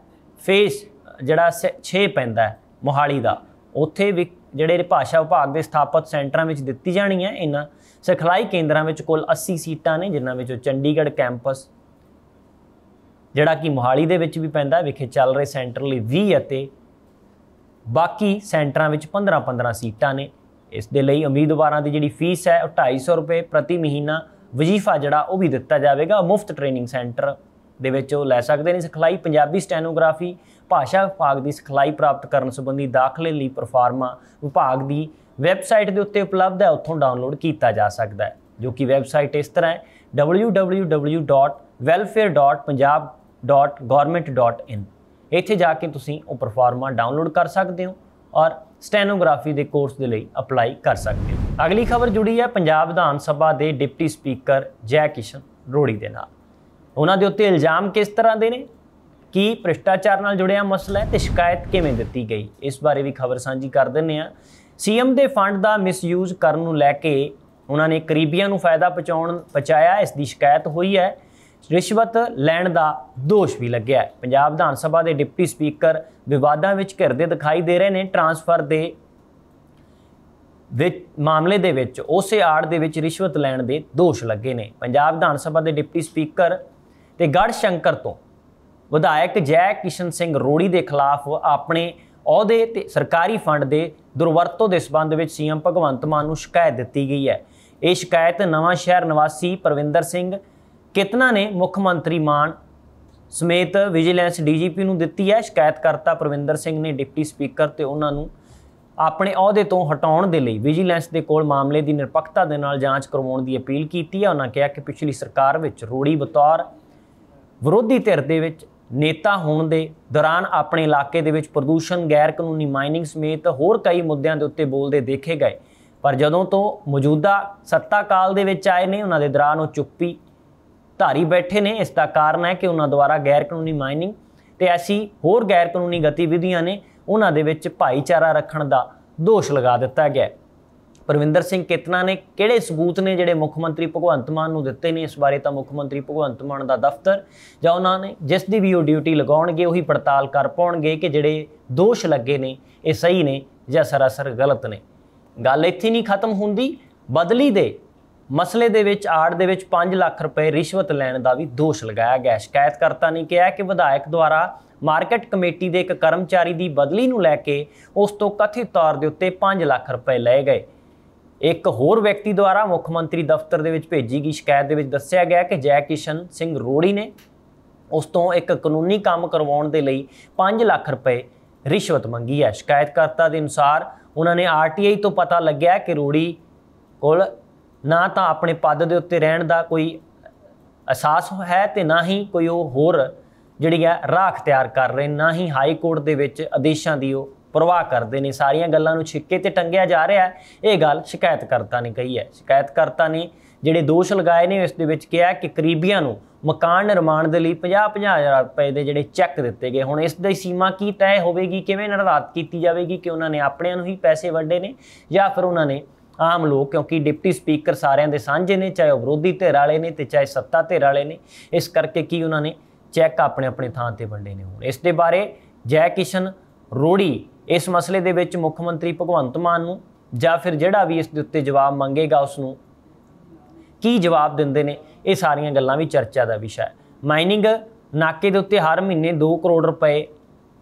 phase ਜਿਹੜਾ 6 ਪੈਂਦਾ ਮੋਹਾਲੀ ਦਾ ਉੱਥੇ ਵੀ ਜਿਹੜੇ ਭਾਸ਼ਾ ਵਿਭਾਗ ਦੇ ਸਥਾਪਿਤ ਸੈਂਟਰਾਂ ਵਿੱਚ ਦਿੱਤੀ ਜਾਣੀ ਹੈ ਇਹਨਾਂ ਸਿਖਲਾਈ ਕੇਂਦਰਾਂ ਵਿੱਚ ਕੁੱਲ 80 ਸੀਟਾਂ ਨੇ ਜਿਨ੍ਹਾਂ ਵਿੱਚੋਂ ਚੰਡੀਗੜ੍ਹ ਕੈਂਪਸ ਜਿਹੜਾ ਕਿ ਮੋਹਾਲੀ ਦੇ ਵਿੱਚ ਵੀ ਪੈਂਦਾ ਵਿਖੇ ਚੱਲ ਰਹੇ ਸੈਂਟਰ ਲਈ 20 ਅਤੇ ਬਾਕੀ ਸੈਂਟਰਾਂ ਵਿੱਚ 15-15 ਸੀਟਾਂ ਨੇ ਇਸ ਦੇ ਲਈ ਉਮੀਦਵਾਰਾਂ ਦੀ ਜਿਹੜੀ ਫੀਸ ਹੈ ਉਹ 250 ਰੁਪਏ ਪ੍ਰਤੀ ਮਹੀਨਾ ਵਜ਼ੀਫਾ ਜਿਹੜਾ ਉਹ ਵੀ ਦਿੱਤਾ ਜਾਵੇਗਾ ਮੁਫਤ ਟ੍ਰੇਨਿੰਗ ਸੈਂਟਰ ਦੇ ਵਿੱਚ ਉਹ ਲੈ ਸਕਦੇ ਨੇ ਸਿਖਲਾਈ ਪੰਜਾਬੀ ਸਟੈਨੋਗ੍ਰਾਫੀ ਭਾਸ਼ਾ ਵਿਭਾਗ ਦੀ ਸਿਖਲਾਈ ਪ੍ਰਾਪਤ ਕਰਨ ਸੰਬੰਧੀ ਦਾਖਲੇ ਲਈ ਪਰਫਾਰਮਾ ਵਿਭਾਗ ਦੀ ਵੈਬਸਾਈਟ ਦੇ ਉੱਤੇ ਉਪਲਬਧ ਹੈ ਉੱਥੋਂ ਡਾਊਨਲੋਡ ਕੀਤਾ ਜਾ ਸਕਦਾ ਹੈ ਜੋ ਕਿ ਵੈਬਸਾਈਟ ਇਸ ਤਰ੍ਹਾਂ ਹੈ www.welfare.punjab.government.in ਇੱਥੇ ਜਾ ਕੇ ਤੁਸੀਂ ਉਹ ਪਰਫਾਰਮਾ ਡਾਊਨਲੋਡ ਕਰ ਸਕਦੇ ਹੋ ਔਰ ਸਟੈਨੋਗ੍ਰਾਫੀ ਦੇ ਕੋਰਸ ਦੇ ਲਈ ਅਪਲਾਈ ਕਰ ਸਕਦੇ ਹੋ ਅਗਲੀ ਖਬਰ ਜੁੜੀ ਹੈ ਪੰਜਾਬ ਵਿਧਾਨ ਸਭਾ ਦੇ ਡਿਪਟੀ ਸਪੀਕਰ ਜੈ ਕਿਸ਼ਨ ਰੋੜੀ ਦੇ ਨਾਲ ਉਹਨਾਂ ਦੇ ਉੱਤੇ ਇਲਜ਼ਾਮ ਕਿਸ ਤਰ੍ਹਾਂ ਦੇ ਨੇ ਕੀ ਭ੍ਰਿਸ਼ਟਾਚਾਰ ਨਾਲ ਜੁੜਿਆ ਮਸਲਾ ਹੈ ਤੇ ਸ਼ਿਕਾਇਤ ਕਿਵੇਂ ਦਿੱਤੀ ਗਈ ਇਸ ਬਾਰੇ ਵੀ ਖਬਰ ਸਾਂਝੀ ਕਰ ਦਿੰਨੇ ਆ ਸੀਐਮ ਦੇ ਫੰਡ ਦਾ ਮਿਸਯੂਜ਼ ਕਰਨ ਨੂੰ ਲੈ ਕੇ ਉਹਨਾਂ ਨੇ ਕਰੀਬੀਆਂ ਨੂੰ ਫਾਇਦਾ ਪਹੁੰਚਾਉਣ ਪਚਾਇਆ ਇਸ ਦੀ ਸ਼ਿਕਾਇਤ ਹੋਈ ਹੈ ਰਿਸ਼ਵਤ ਲੈਣ ਦਾ ਦੋਸ਼ ਵੀ ਲੱਗਿਆ ਹੈ ਪੰਜਾਬ ਵਿਧਾਨ ਸਭਾ ਦੇ ਡਿਪਟੀ ਸਪੀਕਰ ਵਿਵਾਦਾਂ ਵਿੱਚ ਘਿਰਦੇ ਦਿਖਾਈ ਦੇ ਰਹੇ ਨੇ ਟਰਾਂਸਫਰ ਦੇ ਵਿੱਚ ਮਾਮਲੇ ਦੇ ਵਿੱਚ ਉਸੇ ਆੜ ਦੇ ਵਿੱਚ ਰਿਸ਼ਵਤ ਲੈਣ ਦੇ ਦੋਸ਼ ਲੱਗੇ ਨੇ ਪੰਜਾਬ ਵਿਧਾਨ ਸਭਾ ਦੇ ਡਿਪਟੀ ਸਪੀਕਰ ਤੇ ਗੜ ਸ਼ੰਕਰ ਤੋਂ ਵਿਧਾਇਕ ਜੈ ਕਿਸ਼ਨ ਸਿੰਘ ਰੋੜੀ ਦੇ ਖਿਲਾਫ ਆਪਣੇ ਅਹੁਦੇ ਤੇ ਸਰਕਾਰੀ ਫੰਡ ਦੇ ਦੁਰਵਰਤੋਂ ਦੇ ਸਬੰਧ ਵਿੱਚ ਸੀਐਮ ਭਗਵੰਤ ਮਾਨ ਨੂੰ ਸ਼ਿਕਾਇਤ ਦਿੱਤੀ ਗਈ ਹੈ ਇਹ ਸ਼ਿਕਾਇਤ ਨਵਾਂ ਸ਼ਹਿਰ ਨਿਵਾਸੀ ਪ੍ਰਵਿੰਦਰ ਸਿੰਘ ਕਿਤਨਾ ਨੇ ਮੁੱਖ ਮੰਤਰੀ ਮਾਨ ਸਮੇਤ ਵਿਜੀਲੈਂਸ ਡੀਜੀਪੀ ਨੂੰ ਦਿੱਤੀ ਹੈ ਸ਼ਿਕਾਇਤਕਰਤਾ ਪ੍ਰਵਿੰਦਰ ਸਿੰਘ ਨੇ ਡਿਪਟੀ ਸਪੀਕਰ ਤੇ ਉਹਨਾਂ ਨੂੰ ਆਪਣੇ ਅਹੁਦੇ ਤੋਂ ਹਟਾਉਣ ਦੇ ਲਈ ਵਿਜੀਲੈਂਸ ਦੇ ਕੋਲ ਮਾਮਲੇ ਦੀ ਨਿਰਪੱਖਤਾ ਦੇ ਨਾਲ ਜਾਂਚ ਕਰਵਾਉਣ ਦੀ ਅਪੀਲ ਕੀਤੀ ਹੈ ਉਹਨਾਂ ਕਿਹਾ ਕਿ ਪਿਛਲੀ ਸਰਕਾਰ ਵਿੱਚ ਰੋੜੀ ਬਤੌਰ ਵਿਰੋਧੀ ਧਿਰ ਦੇ ਵਿੱਚ ਨੇਤਾ ਹੋਣ ਦੇ ਦੌਰਾਨ ਆਪਣੇ ਇਲਾਕੇ ਦੇ ਵਿੱਚ ਪ੍ਰਦੂਸ਼ਣ ਗੈਰ ਕਾਨੂੰਨੀ ਮਾਈਨਿੰਗ ਸਮੇਤ ਹੋਰ ਕਈ ਮੁੱਦਿਆਂ ਦੇ ਉੱਤੇ ਬੋਲਦੇ ਦੇਖੇ ਗਏ ਪਰ ਜਦੋਂ ਤੋਂ ਮੌਜੂਦਾ ਸੱਤਾ ਕਾਲ ਦੇ ਵਿੱਚ ਆਏ ਨੇ ਉਹਨਾਂ ਦੇ ਦੌਰਾਨ ਉਹ ਚੁੱਪੀ ਧਾਰੀ ਬੈਠੇ ਨੇ ਇਸ ਦਾ ਕਾਰਨ ਹੈ ਕਿ ਉਹਨਾਂ ਦੁਆਰਾ ਗੈਰ ਕਾਨੂੰਨੀ ਮਾਈਨਿੰਗ ਤੇ ਐਸੀ ਹੋਰ ਗੈਰ ਕਾਨੂੰਨੀ ਗਤੀਵਿਧੀਆਂ ਨੇ ਉਹਨਾਂ ਦੇ ਵਿੱਚ ਭਾਈਚਾਰਾ ਰੱਖਣ ਦਾ ਦੋਸ਼ ਲਗਾ ਦਿੱਤਾ ਗਿਆ ਪਰਵਿੰਦਰ ਸਿੰਘ ਕਿਤਨਾ ਨੇ ਕਿਹੜੇ ਸਬੂਤ ਨੇ ਜਿਹੜੇ ਮੁੱਖ ਮੰਤਰੀ ਭਗਵੰਤ ਮਾਨ ਨੂੰ ਦਿੱਤੇ ਨੇ ਇਸ ਬਾਰੇ ਤਾਂ ਮੁੱਖ ਮੰਤਰੀ ਭਗਵੰਤ ਮਾਨ ਦਾ ਦਫ਼ਤਰ ਜਾਂ ਉਹਨਾਂ ਨੇ ਜਿਸ ਦੀ ਵੀ ਉਹ ਡਿਊਟੀ ਲਗਾਉਣਗੇ ਉਹੀ ਪੜਤਾਲ ਕਰ ਪਾਉਣਗੇ ਕਿ ਜਿਹੜੇ ਦੋਸ਼ ਲੱਗੇ ਨੇ ਇਹ ਸਹੀ ਨੇ ਜਾਂ ਸਰਾਸਰ ਗਲਤ ਨੇ ਗੱਲ ਇੱਥੇ ਨਹੀਂ ਖਤਮ ਹੁੰਦੀ ਬਦਲੀ ਦੇ ਮਸਲੇ ਦੇ ਵਿੱਚ ਆੜ ਦੇ ਵਿੱਚ 5 ਲੱਖ ਰੁਪਏ ਰਿਸ਼ਵਤ ਲੈਣ ਦਾ ਵੀ ਦੋਸ਼ ਲਗਾਇਆ ਗਿਆ ਸ਼ਿਕਾਇਤਕਰਤਾ ਨੇ ਕਿਹਾ ਕਿ ਵਿਧਾਇਕ ਦੁਆਰਾ ਮਾਰਕੀਟ ਕਮੇਟੀ ਦੇ ਇੱਕ ਕਰਮਚਾਰੀ ਦੀ ਬਦਲੀ ਨੂੰ ਲੈ ਕੇ ਉਸ ਤੋਂ ਕਥਿਤ ਤੌਰ ਦੇ ਉੱਤੇ 5 ਲੱਖ ਰੁਪਏ ਲਏ ਗਏ ਇੱਕ ਹੋਰ ਵਿਅਕਤੀ ਦੁਆਰਾ ਮੁੱਖ ਮੰਤਰੀ ਦਫ਼ਤਰ ਦੇ ਵਿੱਚ ਭੇਜੀ ਗਈ ਸ਼ਿਕਾਇਤ ਦੇ ਵਿੱਚ ਦੱਸਿਆ ਗਿਆ ਕਿ ਜੈ ਕਿਸ਼ਨ ਸਿੰਘ ਰੋੜੀ ਨੇ ਉਸ ਤੋਂ ਇੱਕ ਕਾਨੂੰਨੀ ਕੰਮ ਕਰਵਾਉਣ ਦੇ ਲਈ 5 ਲੱਖ ਰੁਪਏ ਰਿਸ਼ਵਤ ਮੰਗੀ ਹੈ ਸ਼ਿਕਾਇਤਕਰਤਾ ਦੇ ਅਨੁਸਾਰ ਉਹਨਾਂ ਨੇ ਆਰਟੀਆਈ ਤੋਂ ਪਤਾ ਲੱਗਿਆ ਕਿ ਰੋੜੀ ਕੋਲ ਨਾ ਤਾਂ ਆਪਣੇ ਪਦ ਦੇ ਉੱਤੇ ਰਹਿਣ ਦਾ ਕੋਈ ਅਹਿਸਾਸ ਹੈ ਤੇ ਨਾ ਹੀ ਕੋਈ ਉਹ ਹੋਰ ਜਿਹੜੀ ਹੈ ਰਾਖ ਤਿਆਰ ਕਰ ਰਹੇ ਨਾ ਹੀ ਹਾਈ ਕੋਰਟ ਦੇ ਵਿੱਚ ਆਦੇਸ਼ਾਂ ਦੀ ਉਹ ਪ੍ਰਵਾਹ ਕਰਦੇ ਨੇ ਸਾਰੀਆਂ ਗੱਲਾਂ ਨੂੰ ਛਿੱਕੇ ਤੇ ਟੰਗਿਆ ਜਾ ਰਿਹਾ ਹੈ ਇਹ ਗੱਲ ਸ਼ਿਕਾਇਤਕਰਤਾ ਨੇ ਕਹੀ ਹੈ ਸ਼ਿਕਾਇਤਕਰਤਾ ਨੇ ਜਿਹੜੇ ਦੋਸ਼ ਲਗਾਏ ਨੇ ਇਸ ਦੇ ਵਿੱਚ ਕਿਹਾ ਕਿ ਕਰੀਬੀਆਂ ਨੂੰ ਮਕਾਨ ਨਿਰਮਾਣ ਦੇ ਲਈ 50-50000 ਰੁਪਏ ਦੇ ਜਿਹੜੇ ਚੈੱਕ ਦਿੱਤੇ ਗਏ ਹੁਣ ਇਸ ਦੀ ਸੀਮਾ ਕੀ ਤੈਅ ਹੋਵੇਗੀ ਕਿਵੇਂ ਨਿਰਧਾਰਤ ਕੀਤੀ ਜਾਵੇਗੀ ਕਿ ਉਹਨਾਂ ਨੇ ਆਪਣਿਆਂ ਨੂੰ ਹੀ ਪੈਸੇ ਵੰਡੇ ਨੇ ਜਾਂ ਫਿਰ ਉਹਨਾਂ ਨੇ ਆਮ ਲੋਕ ਕਿਉਂਕਿ ਡਿਪਟੀ ਸਪੀਕਰ ਸਾਰਿਆਂ ਦੇ ਸਾਂਝੇ ਨੇ ਚਾਹੇ ਵਿਰੋਧੀ ਧਿਰ ਵਾਲੇ ਨੇ ਤੇ ਚਾਹੇ ਸੱਤਾ ਧਿਰ ਵਾਲੇ ਨੇ ਇਸ ਕਰਕੇ ਕੀ ਉਹਨਾਂ ਨੇ ਚੈੱਕ ਆਪਣੇ ਆਪਣੇ ਥਾਂ ਤੇ ਵੰਡੇ ਨੇ ਹੁਣ ਇਸ ਦੇ ਬਾਰੇ ਜੈ ਕਿਸ਼ਨ ਰੋੜੀ ਇਸ ਮਸਲੇ ਦੇ ਵਿੱਚ ਮੁੱਖ ਮੰਤਰੀ ਭਗਵੰਤ ਮਾਨ ਨੂੰ ਜਾਂ ਫਿਰ ਜਿਹੜਾ ਵੀ ਇਸ ਦੇ ਉੱਤੇ ਜਵਾਬ ਮੰਗੇਗਾ ਉਸ ਨੂੰ ਕੀ ਜਵਾਬ ਦਿੰਦੇ ਨੇ ਇਹ ਸਾਰੀਆਂ ਗੱਲਾਂ ਵੀ ਚਰਚਾ ਦਾ ਵਿਸ਼ਾ ਹੈ ਮਾਈਨਿੰਗ ਨਾਕੇ ਦੇ ਉੱਤੇ ਹਰ ਮਹੀਨੇ 2 ਕਰੋੜ ਰੁਪਏ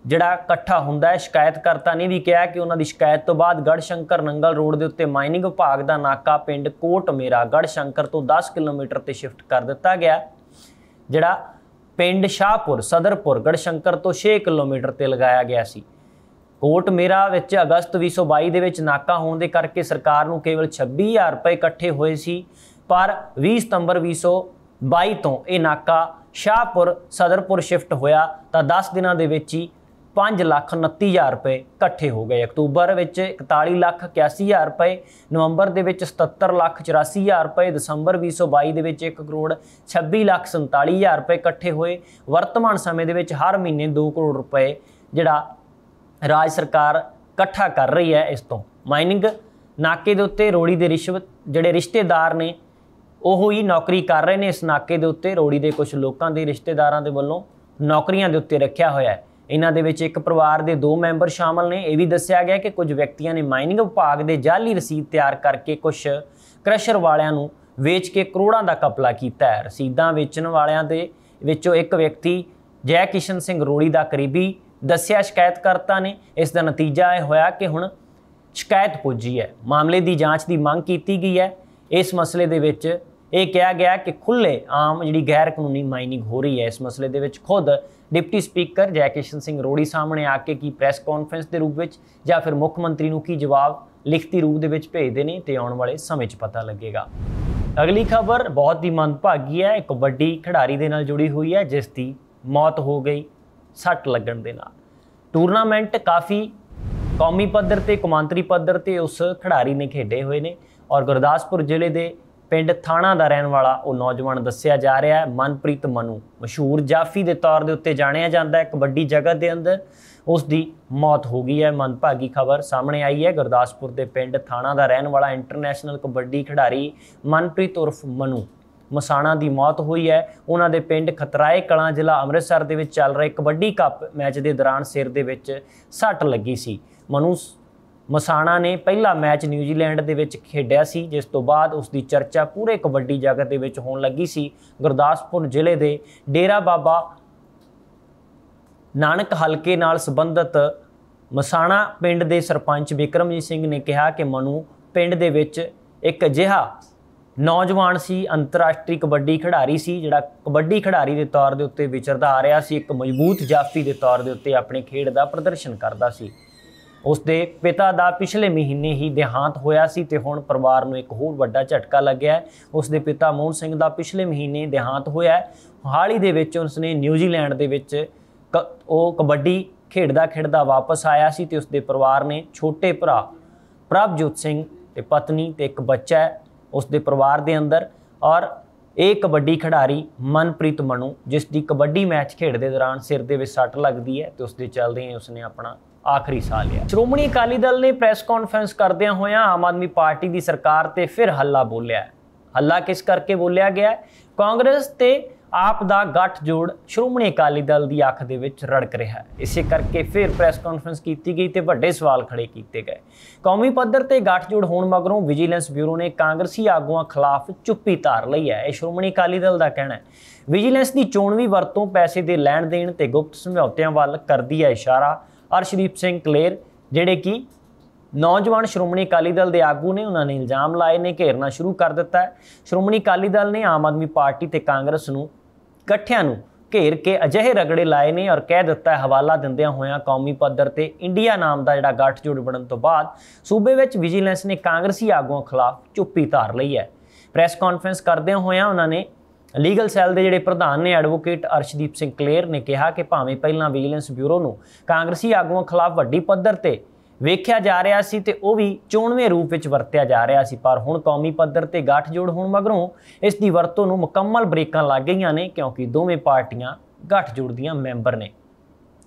ਜਿਹੜਾ ਇਕੱਠਾ ਹੁੰਦਾ ਹੈ ਸ਼ਿਕਾਇਤਕਰਤਾ ਨੇ ਵੀ ਕਿਹਾ ਕਿ ਉਹਨਾਂ ਦੀ ਸ਼ਿਕਾਇਤ ਤੋਂ ਬਾਅਦ ਗੜ ਸ਼ੰਕਰ ਨੰਗਲ ਰੋਡ ਦੇ ਉੱਤੇ ਮਾਈਨਿੰਗ ਵਿਭਾਗ ਦਾ ਨਾਕਾ ਪਿੰਡ ਕੋਟ ਮੇਰਾ ਗੜ ਸ਼ੰਕਰ ਤੋਂ 10 ਕਿਲੋਮੀਟਰ ਤੇ ਸ਼ਿਫਟ ਕਰ ਦਿੱਤਾ ਗਿਆ ਜਿਹੜਾ ਪਿੰਡ ਸ਼ਾਹਪੁਰ ਸਦਰਪੁਰ ਗੜ ਸ਼ੰਕਰ ਤੋਂ 6 ਕਿਲੋਮੀਟਰ ਤੇ ਲਗਾਇਆ ਗਿਆ ਸੀ ਕੋਟ ਮੇਰਾ ਵਿੱਚ ਅਗਸਤ 2022 ਦੇ ਵਿੱਚ ਨਾਕਾ ਹੋਣ ਦੇ ਕਰਕੇ ਸਰਕਾਰ ਨੂੰ ਕੇਵਲ 26000 ਰੁਪਏ ਇਕੱਠੇ ਹੋਏ ਸੀ ਪਰ 20 ਸਤੰਬਰ 2022 ਤੋਂ ਇਹ ਨਾਕਾ ਸ਼ਾਹਪੁਰ ਸਦਰਪੁਰ ਸ਼ਿਫਟ ਹੋਇਆ ਤਾਂ 10 ਦਿਨਾਂ ਦੇ ਵਿੱਚ ਹੀ 5 ਲੱਖ 29000 ਰੁਪਏ ਇਕੱਠੇ ਹੋ ਗਏ ਅਕਤੂਬਰ ਵਿੱਚ 41 ਲੱਖ 81000 ਰੁਪਏ ਨਵੰਬਰ ਦੇ ਵਿੱਚ 77 ਲੱਖ 84000 ਰੁਪਏ ਦਸੰਬਰ 2022 ਦੇ ਵਿੱਚ 1 ਕਰੋੜ 26 ਲੱਖ 47000 ਰੁਪਏ ਇਕੱਠੇ ਹੋਏ ਵਰਤਮਾਨ ਸਮੇਂ ਦੇ ਵਿੱਚ ਹਰ ਮਹੀਨੇ 2 ਕਰੋੜ ਰੁਪਏ ਜਿਹੜਾ ਰਾਜ ਸਰਕਾਰ ਇਕੱਠਾ ਕਰ ਰਹੀ ਹੈ ਇਸ ਤੋਂ ਮਾਈਨਿੰਗ ਨਾਕੇ ਦੇ ਉੱਤੇ ਰੋੜੀ ਦੇ ਰਿਸ਼ਵਤ ਜਿਹੜੇ ਰਿਸ਼ਤੇਦਾਰ ਨੇ ਉਹ ਹੀ ਨੌਕਰੀ ਕਰ ਰਹੇ ਨੇ ਇਸ ਨਾਕੇ ਦੇ ਉੱਤੇ ਰੋੜੀ ਦੇ ਕੁਝ ਲੋਕਾਂ ਦੇ ਰਿਸ਼ਤੇਦਾਰਾਂ ਦੇ ਵੱਲੋਂ ਨੌਕਰੀਆਂ ਦੇ ਉੱਤੇ ਰੱਖਿਆ ਹੋਇਆ ਹੈ ਇਹਨਾਂ ਦੇ ਵਿੱਚ ਇੱਕ ਪਰਿਵਾਰ ਦੇ ਦੋ ਮੈਂਬਰ ਸ਼ਾਮਲ ਨੇ ਇਹ ਵੀ ਦੱਸਿਆ ਗਿਆ ਕਿ ਕੁਝ ਵਿਅਕਤੀਆਂ ਨੇ ਮਾਈਨਿੰਗ ਵਿਭਾਗ ਦੇ ਜਾਲੀ ਰਸੀਦ ਤਿਆਰ ਕਰਕੇ ਕੁਝ ਕ੍ਰਸ਼ਰ ਵਾਲਿਆਂ ਨੂੰ ਵੇਚ ਕੇ ਕਰੋੜਾਂ ਦਾ ਕਪਲਾ ਕੀਤਾ ਹੈ ਰਸੀਦਾਂ ਵੇਚਣ ਵਾਲਿਆਂ ਦੇ ਵਿੱਚੋਂ ਇੱਕ ਵਿਅਕਤੀ ਜੈ ਕਿਸ਼ਨ ਸਿੰਘ ਰੋੜੀ ਦਾ ਕਰੀਬੀ ਦੱਸਿਆ ਸ਼ਿਕਾਇਤਕਰਤਾ ਨੇ ਇਸ ਦਾ ਨਤੀਜਾ ਇਹ ਹੋਇਆ ਕਿ ਹੁਣ ਸ਼ਿਕਾਇਤ ਪੁੱਜੀ ਹੈ ਮਾਮਲੇ ਦੀ ਜਾਂਚ ਦੀ ਮੰਗ ਕੀਤੀ ਗਈ ਹੈ ਇਸ ਮਸਲੇ ਦੇ ਵਿੱਚ ਇਹ ਕਿਹਾ ਗਿਆ ਕਿ ਖੁੱਲੇ ਆਮ ਜਿਹੜੀ ਗੈਰ ਕਾਨੂੰਨੀ ਮਾਈਨਿੰਗ ਹੋ ਰਹੀ ਹੈ ਇਸ ਮਸਲੇ ਦੇ ਵਿੱਚ ਖੁਦ ਡਿਪਟੀ ਸਪੀਕਰ ਜੈਕਿਸ਼ਨ ਸਿੰਘ ਰੋੜੀ ਸਾਹਮਣੇ ਆ ਕੇ ਕੀ ਪ੍ਰੈਸ ਕਾਨਫਰੰਸ ਦੇ ਰੂਪ ਵਿੱਚ ਜਾਂ ਫਿਰ ਮੁੱਖ ਮੰਤਰੀ ਨੂੰ ਕੀ ਜਵਾਬ ਲਿਖਤੀ ਰੂਪ ਦੇ ਵਿੱਚ ਭੇਜਦੇ ਨੇ ਤੇ ਆਉਣ ਵਾਲੇ ਸਮੇਂ 'ਚ ਪਤਾ ਲੱਗੇਗਾ ਅਗਲੀ ਖਬਰ ਬਹੁਤ ਹੀ ਮੰਦਭਾਗੀ ਹੈ ਇੱਕ ਵੱਡੀ ਖਿਡਾਰੀ ਦੇ ਨਾਲ ਜੁੜੀ ਹੋਈ ਹੈ ਜਿਸ ਦੀ ਮੌਤ ਹੋ ਗਈ ਸੱਟ ਲੱਗਣ ਦੇ ਨਾਲ ਟੂਰਨਾਮੈਂਟ ਕਾਫੀ ਕੌਮੀ ਪੱਧਰ ਤੇ ਕੁਮਾਂਤਰੀ ਪੱਧਰ ਤੇ ਉਸ ਖਿਡਾਰੀ ਨੇ ਖੇਡੇ ਹੋਏ ਨੇ ਔਰ ਗੁਰਦਾਸਪੁਰ ਜ਼ਿਲ੍ਹੇ ਦੇ ਪਿੰਡ ਥਾਣਾ ਦਾ ਰਹਿਣ ਵਾਲਾ ਉਹ ਨੌਜਵਾਨ ਦੱਸਿਆ ਜਾ ਰਿਹਾ ਹੈ ਮਨਪ੍ਰੀਤ ਮਨੂ ਮਸ਼ਹੂਰ ਜਾਫੀ ਦੇ ਤੌਰ ਦੇ ਉੱਤੇ ਜਾਣਿਆ ਜਾਂਦਾ ਹੈ ਕਬੱਡੀ ਜਗਤ ਦੇ ਅੰਦਰ ਉਸ ਦੀ ਮੌਤ ਹੋ ਗਈ ਹੈ ਮਨਭਾਗੀ ਖਬਰ ਸਾਹਮਣੇ ਆਈ ਹੈ ਗੁਰਦਾਸਪੁਰ ਦੇ ਪਿੰਡ ਥਾਣਾ ਦਾ ਰਹਿਣ ਵਾਲਾ ਇੰਟਰਨੈਸ਼ਨਲ ਕਬੱਡੀ ਖਿਡਾਰੀ ਮਨਪ੍ਰੀਤ ਉਰਫ ਮਨੂ ਮਸਾਣਾ ਦੀ ਮੌਤ ਹੋਈ ਹੈ ਉਹਨਾਂ ਦੇ ਪਿੰਡ ਖਤਰਾਏ ਕਲਾਂ ਜ਼ਿਲ੍ਹਾ ਅੰਮ੍ਰਿਤਸਰ ਦੇ ਵਿੱਚ ਚੱਲ ਰਹੇ ਕਬੱਡੀ ਕੱਪ ਮੈਚ ਦੇ ਦੌਰਾਨ ਸਿਰ ਦੇ ਵਿੱਚ ਸੱਟ ਲੱਗੀ ਸੀ ਮਨੂ ਮਸਾਣਾ ਨੇ ਪਹਿਲਾ ਮੈਚ ਨਿਊਜ਼ੀਲੈਂਡ ਦੇ ਵਿੱਚ ਖੇਡਿਆ ਸੀ ਜਿਸ ਤੋਂ ਬਾਅਦ ਉਸ ਦੀ ਚਰਚਾ ਪੂਰੇ ਕਬੱਡੀ ਜਗਤ ਦੇ ਵਿੱਚ ਹੋਣ ਲੱਗੀ ਸੀ ਗੁਰਦਾਸਪੁਰ ਜ਼ਿਲ੍ਹੇ ਦੇ ਡੇਰਾ ਬਾਬਾ ਨਾਨਕ ਹਲਕੇ ਨਾਲ ਸੰਬੰਧਿਤ ਮਸਾਣਾ ਪਿੰਡ ਦੇ ਸਰਪੰਚ ਵਿਕਰਮਜੀਤ ਸਿੰਘ ਨੇ ਕਿਹਾ ਕਿ ਮਨੂ ਪਿੰਡ ਦੇ ਵਿੱਚ ਇੱਕ ਅਜਿਹਾ ਨੌਜਵਾਨ ਸੀ ਅੰਤਰਰਾਸ਼ਟਰੀ ਕਬੱਡੀ ਖਿਡਾਰੀ ਸੀ ਜਿਹੜਾ ਕਬੱਡੀ ਖਿਡਾਰੀ ਦੇ ਤੌਰ ਦੇ ਉੱਤੇ ਵਿਚਰਦਾ ਆ ਰਿਹਾ ਸੀ ਇੱਕ ਮਜ਼ਬੂਤ ਜਾਫੀ ਦੇ ਤੌਰ ਦੇ ਉੱਤੇ ਆਪਣੇ ਖੇਡ ਦਾ ਪ੍ਰਦਰਸ਼ਨ ਕਰਦਾ ਸੀ ਉਸ ਦੇ ਪਿਤਾ ਦਾ ਪਿਛਲੇ ਮਹੀਨੇ ਹੀ ਦੇਹਾਂਤ ਹੋਇਆ ਸੀ ਤੇ ਹੁਣ ਪਰਿਵਾਰ ਨੂੰ ਇੱਕ ਹੋਰ ਵੱਡਾ ਝਟਕਾ ਲੱਗਿਆ ਉਸ ਦੇ ਪਿਤਾ ਮੋਹਨ ਸਿੰਘ ਦਾ ਪਿਛਲੇ ਮਹੀਨੇ ਦੇਹਾਂਤ ਹੋਇਆ ਹਾਲ ਹੀ ਦੇ ਵਿੱਚ ਉਸ ਨੇ ਨਿਊਜ਼ੀਲੈਂਡ ਦੇ ਵਿੱਚ ਉਹ ਕਬੱਡੀ ਖੇਡਦਾ ਖੇਡਦਾ ਵਾਪਸ ਆਇਆ ਸੀ ਤੇ ਉਸ ਦੇ ਪਰਿਵਾਰ ਨੇ ਛੋਟੇ ਭਰਾ ਪ੍ਰਭਜੋਤ ਸਿੰਘ ਤੇ ਪਤਨੀ ਤੇ ਇੱਕ ਬੱਚਾ ਹੈ ਉਸ ਦੇ ਪਰਿਵਾਰ ਦੇ ਅੰਦਰ ਔਰ ਇਹ ਕਬੱਡੀ ਖਿਡਾਰੀ ਮਨਪ੍ਰੀਤ ਮਨੂ ਜਿਸ ਦੀ ਕਬੱਡੀ ਮੈਚ ਖੇਡਦੇ ਦੌਰਾਨ ਸਿਰ ਦੇ ਵਿੱਚ ਸੱਟ ਲੱਗਦੀ ਹੈ ਤੇ ਉਸ ਦੇ ਚੱਲਦੇ ਉਸਨੇ ਆਪਣਾ ਆਖਰੀ ਸਾਹ ਲਿਆ ਸ਼੍ਰੋਮਣੀ ਅਕਾਲੀ ਦਲ ਨੇ ਪ੍ਰੈਸ ਕਾਨਫਰੰਸ ਕਰਦਿਆਂ ਹੋਇਆਂ ਆਮ ਆਦਮੀ ਪਾਰਟੀ ਦੀ ਸਰਕਾਰ ਤੇ ਫਿਰ ਹੱਲਾ ਬੋਲਿਆ ਹੱਲਾ ਕਿਸ ਕਰਕੇ ਬੋਲਿਆ ਗਿਆ ਕਾਂਗਰਸ ਤੇ ਆਪ ਦਾ ਗੱਠ ਜੋੜ ਸ਼੍ਰੋਮਣੀ ਅਕਾਲੀ ਦਲ ਦੀ ਅੱਖ ਦੇ ਵਿੱਚ ਰੜਕ ਰਿਹਾ ਹੈ ਇਸੇ ਕਰਕੇ ਫਿਰ ਪ੍ਰੈਸ ਕਾਨਫਰੰਸ ਕੀਤੀ ਗਈ ਤੇ ਵੱਡੇ ਸਵਾਲ ਖੜੇ ਕੀਤੇ ਗਏ ਕੌਮੀ ਪੱਧਰ ਤੇ ਗੱਠ ਜੋੜ ਹੋਣ ਮਗਰੋਂ ਵਿਜੀਲੈਂਸ ਬਿਊਰੋ ਨੇ ਕਾਂਗਰਸੀ ਆਗੂਆਂ ਖਿਲਾਫ ਚੁੱਪੀ ਧਾਰ ਲਈ ਹੈ ਇਹ ਸ਼੍ਰੋਮਣੀ ਅਕਾਲੀ ਦਲ ਦਾ ਕਹਿਣਾ ਹੈ ਵਿਜੀਲੈਂਸ ਦੀ ਚੋਣਵੀ ਵਰਤੋਂ ਪੈਸੇ ਦੇ ਲੈਣ ਦੇਣ ਤੇ ਗੁਪਤ ਸਮਝੌਤਿਆਂ ਵੱਲ ਕਰਦੀ ਹੈ ਇਸ਼ਾਰਾ ਅਰਸ਼ਦੀਪ ਸਿੰਘ ਕਲੇਰ ਜਿਹੜੇ ਕਿ ਨੌਜਵਾਨ ਸ਼੍ਰੋਮਣੀ ਅਕਾਲੀ ਦਲ ਦੇ ਆਗੂ ਨੇ ਉਹਨਾਂ ਨੇ ਇਲਜ਼ਾਮ ਲਾਏ ਨੇ ਘੇਰਨਾ ਸ਼ੁਰੂ ਕਰ ਦਿੱਤਾ ਹੈ ਸ਼੍ਰੋਮਣੀ ਅਕਾਲੀ ਦਲ ਨੇ ਆਮ ਆਦਮੀ ਪਾਰਟੀ ਤੇ ਕਾਂਗਰਸ ਨੂੰ ਗੱਠਿਆਂ ਨੂੰ ਘੇਰ ਕੇ ਅਜਿਹੇ ਰਗੜੇ ਲਾਏ ਨੇ ਔਰ ਕਹਿ ਦਿੱਤਾ ਹਵਾਲਾ ਦਿੰਦਿਆਂ ਹੋਇਆਂ ਕੌਮੀ ਪੱਧਰ ਤੇ ਇੰਡੀਆ ਨਾਮ ਦਾ ਜਿਹੜਾ ਗੱਠਜੋੜ ਬਣਨ ਤੋਂ ਬਾਅਦ ਸੂਬੇ ਵਿੱਚ ਵਿਜੀਲੈਂਸ ਨੇ ਕਾਂਗਰਸੀ ਆਗੂਆਂ ਖਿਲਾਫ ਚੁੱਪੀ ਧਾਰ ਲਈ ਹੈ ਪ੍ਰੈਸ ਕਾਨਫਰੰਸ ਕਰਦਿਆਂ ਹੋਇਆਂ ਉਹਨਾਂ ਨੇ ਲੀਗਲ ਸੈੱਲ ਦੇ ਜਿਹੜੇ ਪ੍ਰਧਾਨ ਨੇ ਐਡਵੋਕੇਟ ਅਰਸ਼ਦੀਪ ਸਿੰਘ ਕਲੇਰ ਨੇ ਕਿਹਾ ਕਿ ਭਾਵੇਂ ਪਹਿਲਾਂ ਵਿਜੀਲੈਂਸ ਬਿਊਰੋ ਨੂੰ ਕਾਂਗਰਸੀ ਆਗੂਆਂ ਖਿਲਾਫ ਵੱਡੀ ਪੱਧਰ ਤੇ ਵੇਖਿਆ ਜਾ ਰਿਹਾ ਸੀ ਤੇ ਉਹ ਵੀ ਚੋਣਵੇਂ ਰੂਪ ਵਿੱਚ ਵਰਤਿਆ ਜਾ ਰਿਹਾ ਸੀ ਪਰ ਹੁਣ ਕੌਮੀ ਪੱਧਰ ਤੇ ਜੋੜ ਹੋਣ ਮਗਰੋਂ ਇਸ ਦੀ ਵਰਤੋਂ ਨੂੰ ਮੁਕੰਮਲ ਬ੍ਰੇਕਾਂ ਲੱਗ ਗਈਆਂ ਨੇ ਕਿਉਂਕਿ ਦੋਵੇਂ ਪਾਰਟੀਆਂ ਗਠਜੋੜ ਦੀਆਂ ਮੈਂਬਰ ਨੇ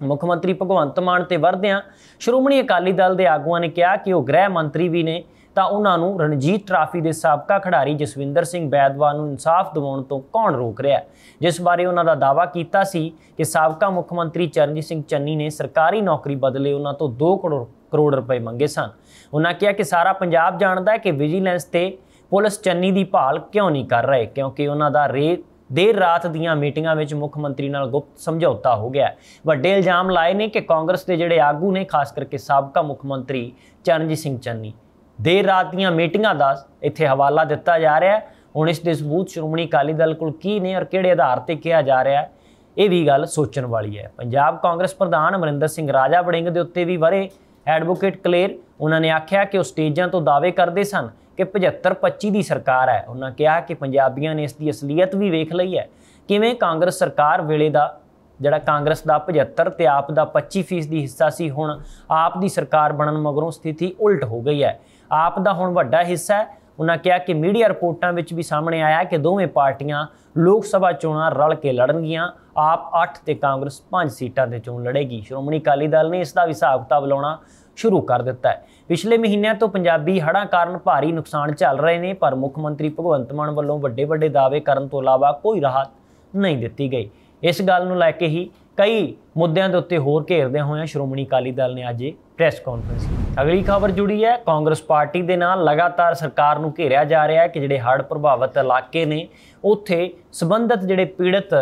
ਮੁੱਖ ਮੰਤਰੀ ਭਗਵੰਤ ਮਾਨ ਤੇ ਵਰਦਿਆਂ ਸ਼੍ਰੋਮਣੀ ਅਕਾਲੀ ਦਲ ਦੇ ਆਗੂਆਂ ਨੇ ਕਿਹਾ ਕਿ ਉਹ ਗ੍ਰਹਿ ਮੰਤਰੀ ਵੀ ਨੇ ਤਾਂ ਉਹਨਾਂ ਨੂੰ ਰਣਜੀਤ ਟਰਾਫੀ ਦੇ ਸਾਬਕਾ ਖਿਡਾਰੀ ਜਸਵਿੰਦਰ ਸਿੰਘ ਬੈਦਵਾ ਨੂੰ ਇਨਸਾਫ ਦਿਵਾਉਣ ਤੋਂ ਕੌਣ ਰੋਕ ਰਿਹਾ ਜਿਸ ਬਾਰੇ ਉਹਨਾਂ ਦਾ ਦਾਵਾ ਕੀਤਾ ਸੀ ਕਿ ਸਾਬਕਾ ਮੁੱਖ ਮੰਤਰੀ ਚਰਨਜੀਤ ਸਿੰਘ ਚੰਨੀ ਨੇ ਸਰਕਾਰੀ ਨੌਕਰੀ ਬਦਲੇ ਉਹਨਾਂ ਤੋਂ 2 ਕਰੋੜ ਕਰੋੜ ਰੁਪਏ ਮੰਗੇ ਸਨ ਉਹਨਾਂ ਕਿਹਾ ਕਿ ਸਾਰਾ ਪੰਜਾਬ ਜਾਣਦਾ ਹੈ ਕਿ ਵਿਜੀਲੈਂਸ ਤੇ ਪੁਲਿਸ ਚੰਨੀ ਦੀ ਭਾਲ ਕਿਉਂ ਨਹੀਂ ਕਰ ਰਹੇ ਕਿਉਂਕਿ ਉਹਨਾਂ ਦਾ ਰੇ ਦੇਰ ਰਾਤ ਦੀਆਂ ਮੀਟਿੰਗਾਂ ਵਿੱਚ ਮੁੱਖ ਮੰਤਰੀ ਨਾਲ ਗੁਪਤ ਸਮਝੌਤਾ ਹੋ ਗਿਆ ਵੱਡੇ ਇਲਜ਼ਾਮ ਲਾਏ ਨੇ ਕਿ ਕਾਂਗਰਸ ਦੇ ਜਿਹੜੇ ਆਗੂ ਨੇ ਖਾਸ ਕਰਕੇ ਸਾਬਕਾ ਮੁੱਖ ਮੰਤਰੀ ਚਰਨਜੀਤ ਸਿੰਘ ਚੰਨੀ ਦੇਰ ਰਾਤ ਦੀਆਂ ਮੀਟਿੰਗਾਂ ਦਾ ਇੱਥੇ ਹਵਾਲਾ ਦਿੱਤਾ ਜਾ ਰਿਹਾ ਹੈ ਹੁਣ ਇਸ ਦੇ ਸਬੂਤ ਸ਼੍ਰੋਮਣੀ ਅਕਾਲੀ ਦਲ ਕੋਲ ਕੀ ਨੇ ਔਰ ਕਿਹੜੇ ਆਧਾਰ ਤੇ ਕਿਹਾ ਜਾ ਰਿਹਾ ਹੈ ਇਹ ਵੀ ਗੱਲ ਸੋਚਣ ਵਾਲੀ ਹੈ ਪੰਜਾਬ ਕਾਂਗਰਸ ਪ੍ਰਧਾਨ ਅਮਰਿੰਦਰ ਸਿੰਘ ਰਾਜਾ ਵੜਿੰਗ ਦੇ ਉੱਤੇ ਵੀ ਵਰੇ ਐਡਵੋਕੇਟ ਕਲੇਰ ਉਹਨਾਂ ਨੇ ਆਖਿਆ ਕਿ ਉਹ ਸਟੇਜਾਂ ਤੋਂ ਦਾਅਵੇ ਕਰਦੇ ਸਨ ਕਿ 75-25 ਦੀ ਸਰਕਾਰ ਹੈ ਉਹਨਾਂ ਕਿਹਾ ਕਿ ਪੰਜਾਬੀਆਂ ਨੇ ਇਸ ਦੀ ਅਸਲੀਅਤ ਵੀ ਵੇਖ ਲਈ ਹੈ ਕਿਵੇਂ ਕਾਂਗਰਸ ਸਰਕਾਰ ਵੇਲੇ ਦਾ ਜਿਹੜਾ ਕਾਂਗਰਸ ਦਾ 75 ਤੇ ਆਪ ਦਾ 25% ਦੀ ਹਿੱਸਾ ਸੀ ਹੁਣ ਆਪ ਦੀ ਸਰਕਾਰ ਬਣਨ ਮਗਰੋਂ ਸਥਿਤੀ ਉਲਟ ਹੋ ਗਈ ਹੈ ਆਪ ਦਾ ਹੁਣ ਵੱਡਾ ਹਿੱਸਾ ਹੈ ਉਹਨਾਂ ਕਿਹਾ ਕਿ ਮੀਡੀਆ ਰਿਪੋਰਟਾਂ ਵਿੱਚ ਵੀ ਸਾਹਮਣੇ ਆਇਆ ਕਿ ਦੋਵੇਂ ਪਾਰਟੀਆਂ ਲੋਕ ਸਭਾ ਚੋਣਾਂ ਰਲ ਕੇ ਲੜਨਗੀਆਂ ਆਪ 8 ਤੇ ਕਾਂਗਰਸ 5 ਸੀਟਾਂ ਦੇ ਚੋਣ ਲੜੇਗੀ ਸ਼੍ਰੋਮਣੀ ਅਕਾਲੀ ਦਲ ਨੇ ਇਸ ਦਾ ਵੀ ਹਿਸਾਬ ਕਿਤਾਬ ਲਾਉਣਾ ਸ਼ੁਰੂ ਕਰ ਦਿੱਤਾ ਹੈ ਪਿਛਲੇ ਮਹੀਨਿਆਂ ਤੋਂ ਪੰਜਾਬੀ ਹੜ੍ਹਾਂ ਕਾਰਨ ਭਾਰੀ ਨੁਕਸਾਨ ਚੱਲ ਰਹੇ ਨੇ ਪਰ ਮੁੱਖ ਮੰਤਰੀ ਭਗਵੰਤ ਮਾਨ ਵੱਲੋਂ ਵੱਡੇ ਵੱਡੇ ਦਾਅਵੇ ਕਰਨ ਤੋਂ ਇਲਾਵਾ ਕੋਈ ਰਾਹਤ ਨਹੀਂ ਦਿੱਤੀ ਗਈ ਇਸ ਗੱਲ ਨੂੰ ਲੈ ਕੇ ਹੀ ਕਈ ਮੁੱਦਿਆਂ ਦੇ ਉੱਤੇ ਹੋਰ ਘੇਰਦੇ ਹੋਏ ਸ਼੍ਰੋਮਣੀ ਅਕਾਲੀ ਦਲ ਨੇ ਅੱਜ ਪ੍ਰੈਸ ਕਾਨਫਰੰਸ ਅਗਲੀ ਖਬਰ ਜੁੜੀ ਹੈ ਕਾਂਗਰਸ ਪਾਰਟੀ ਦੇ ਨਾਲ ਲਗਾਤਾਰ ਸਰਕਾਰ ਨੂੰ ਘੇਰਿਆ ਜਾ ਰਿਹਾ ਹੈ ਕਿ ਜਿਹੜੇ ਹੜ੍ਹ ਪ੍ਰਭਾਵਿਤ ਇਲਾਕੇ ਨੇ ਉੱਥੇ ਸਬੰਧਤ ਜਿਹੜੇ ਪੀੜਤ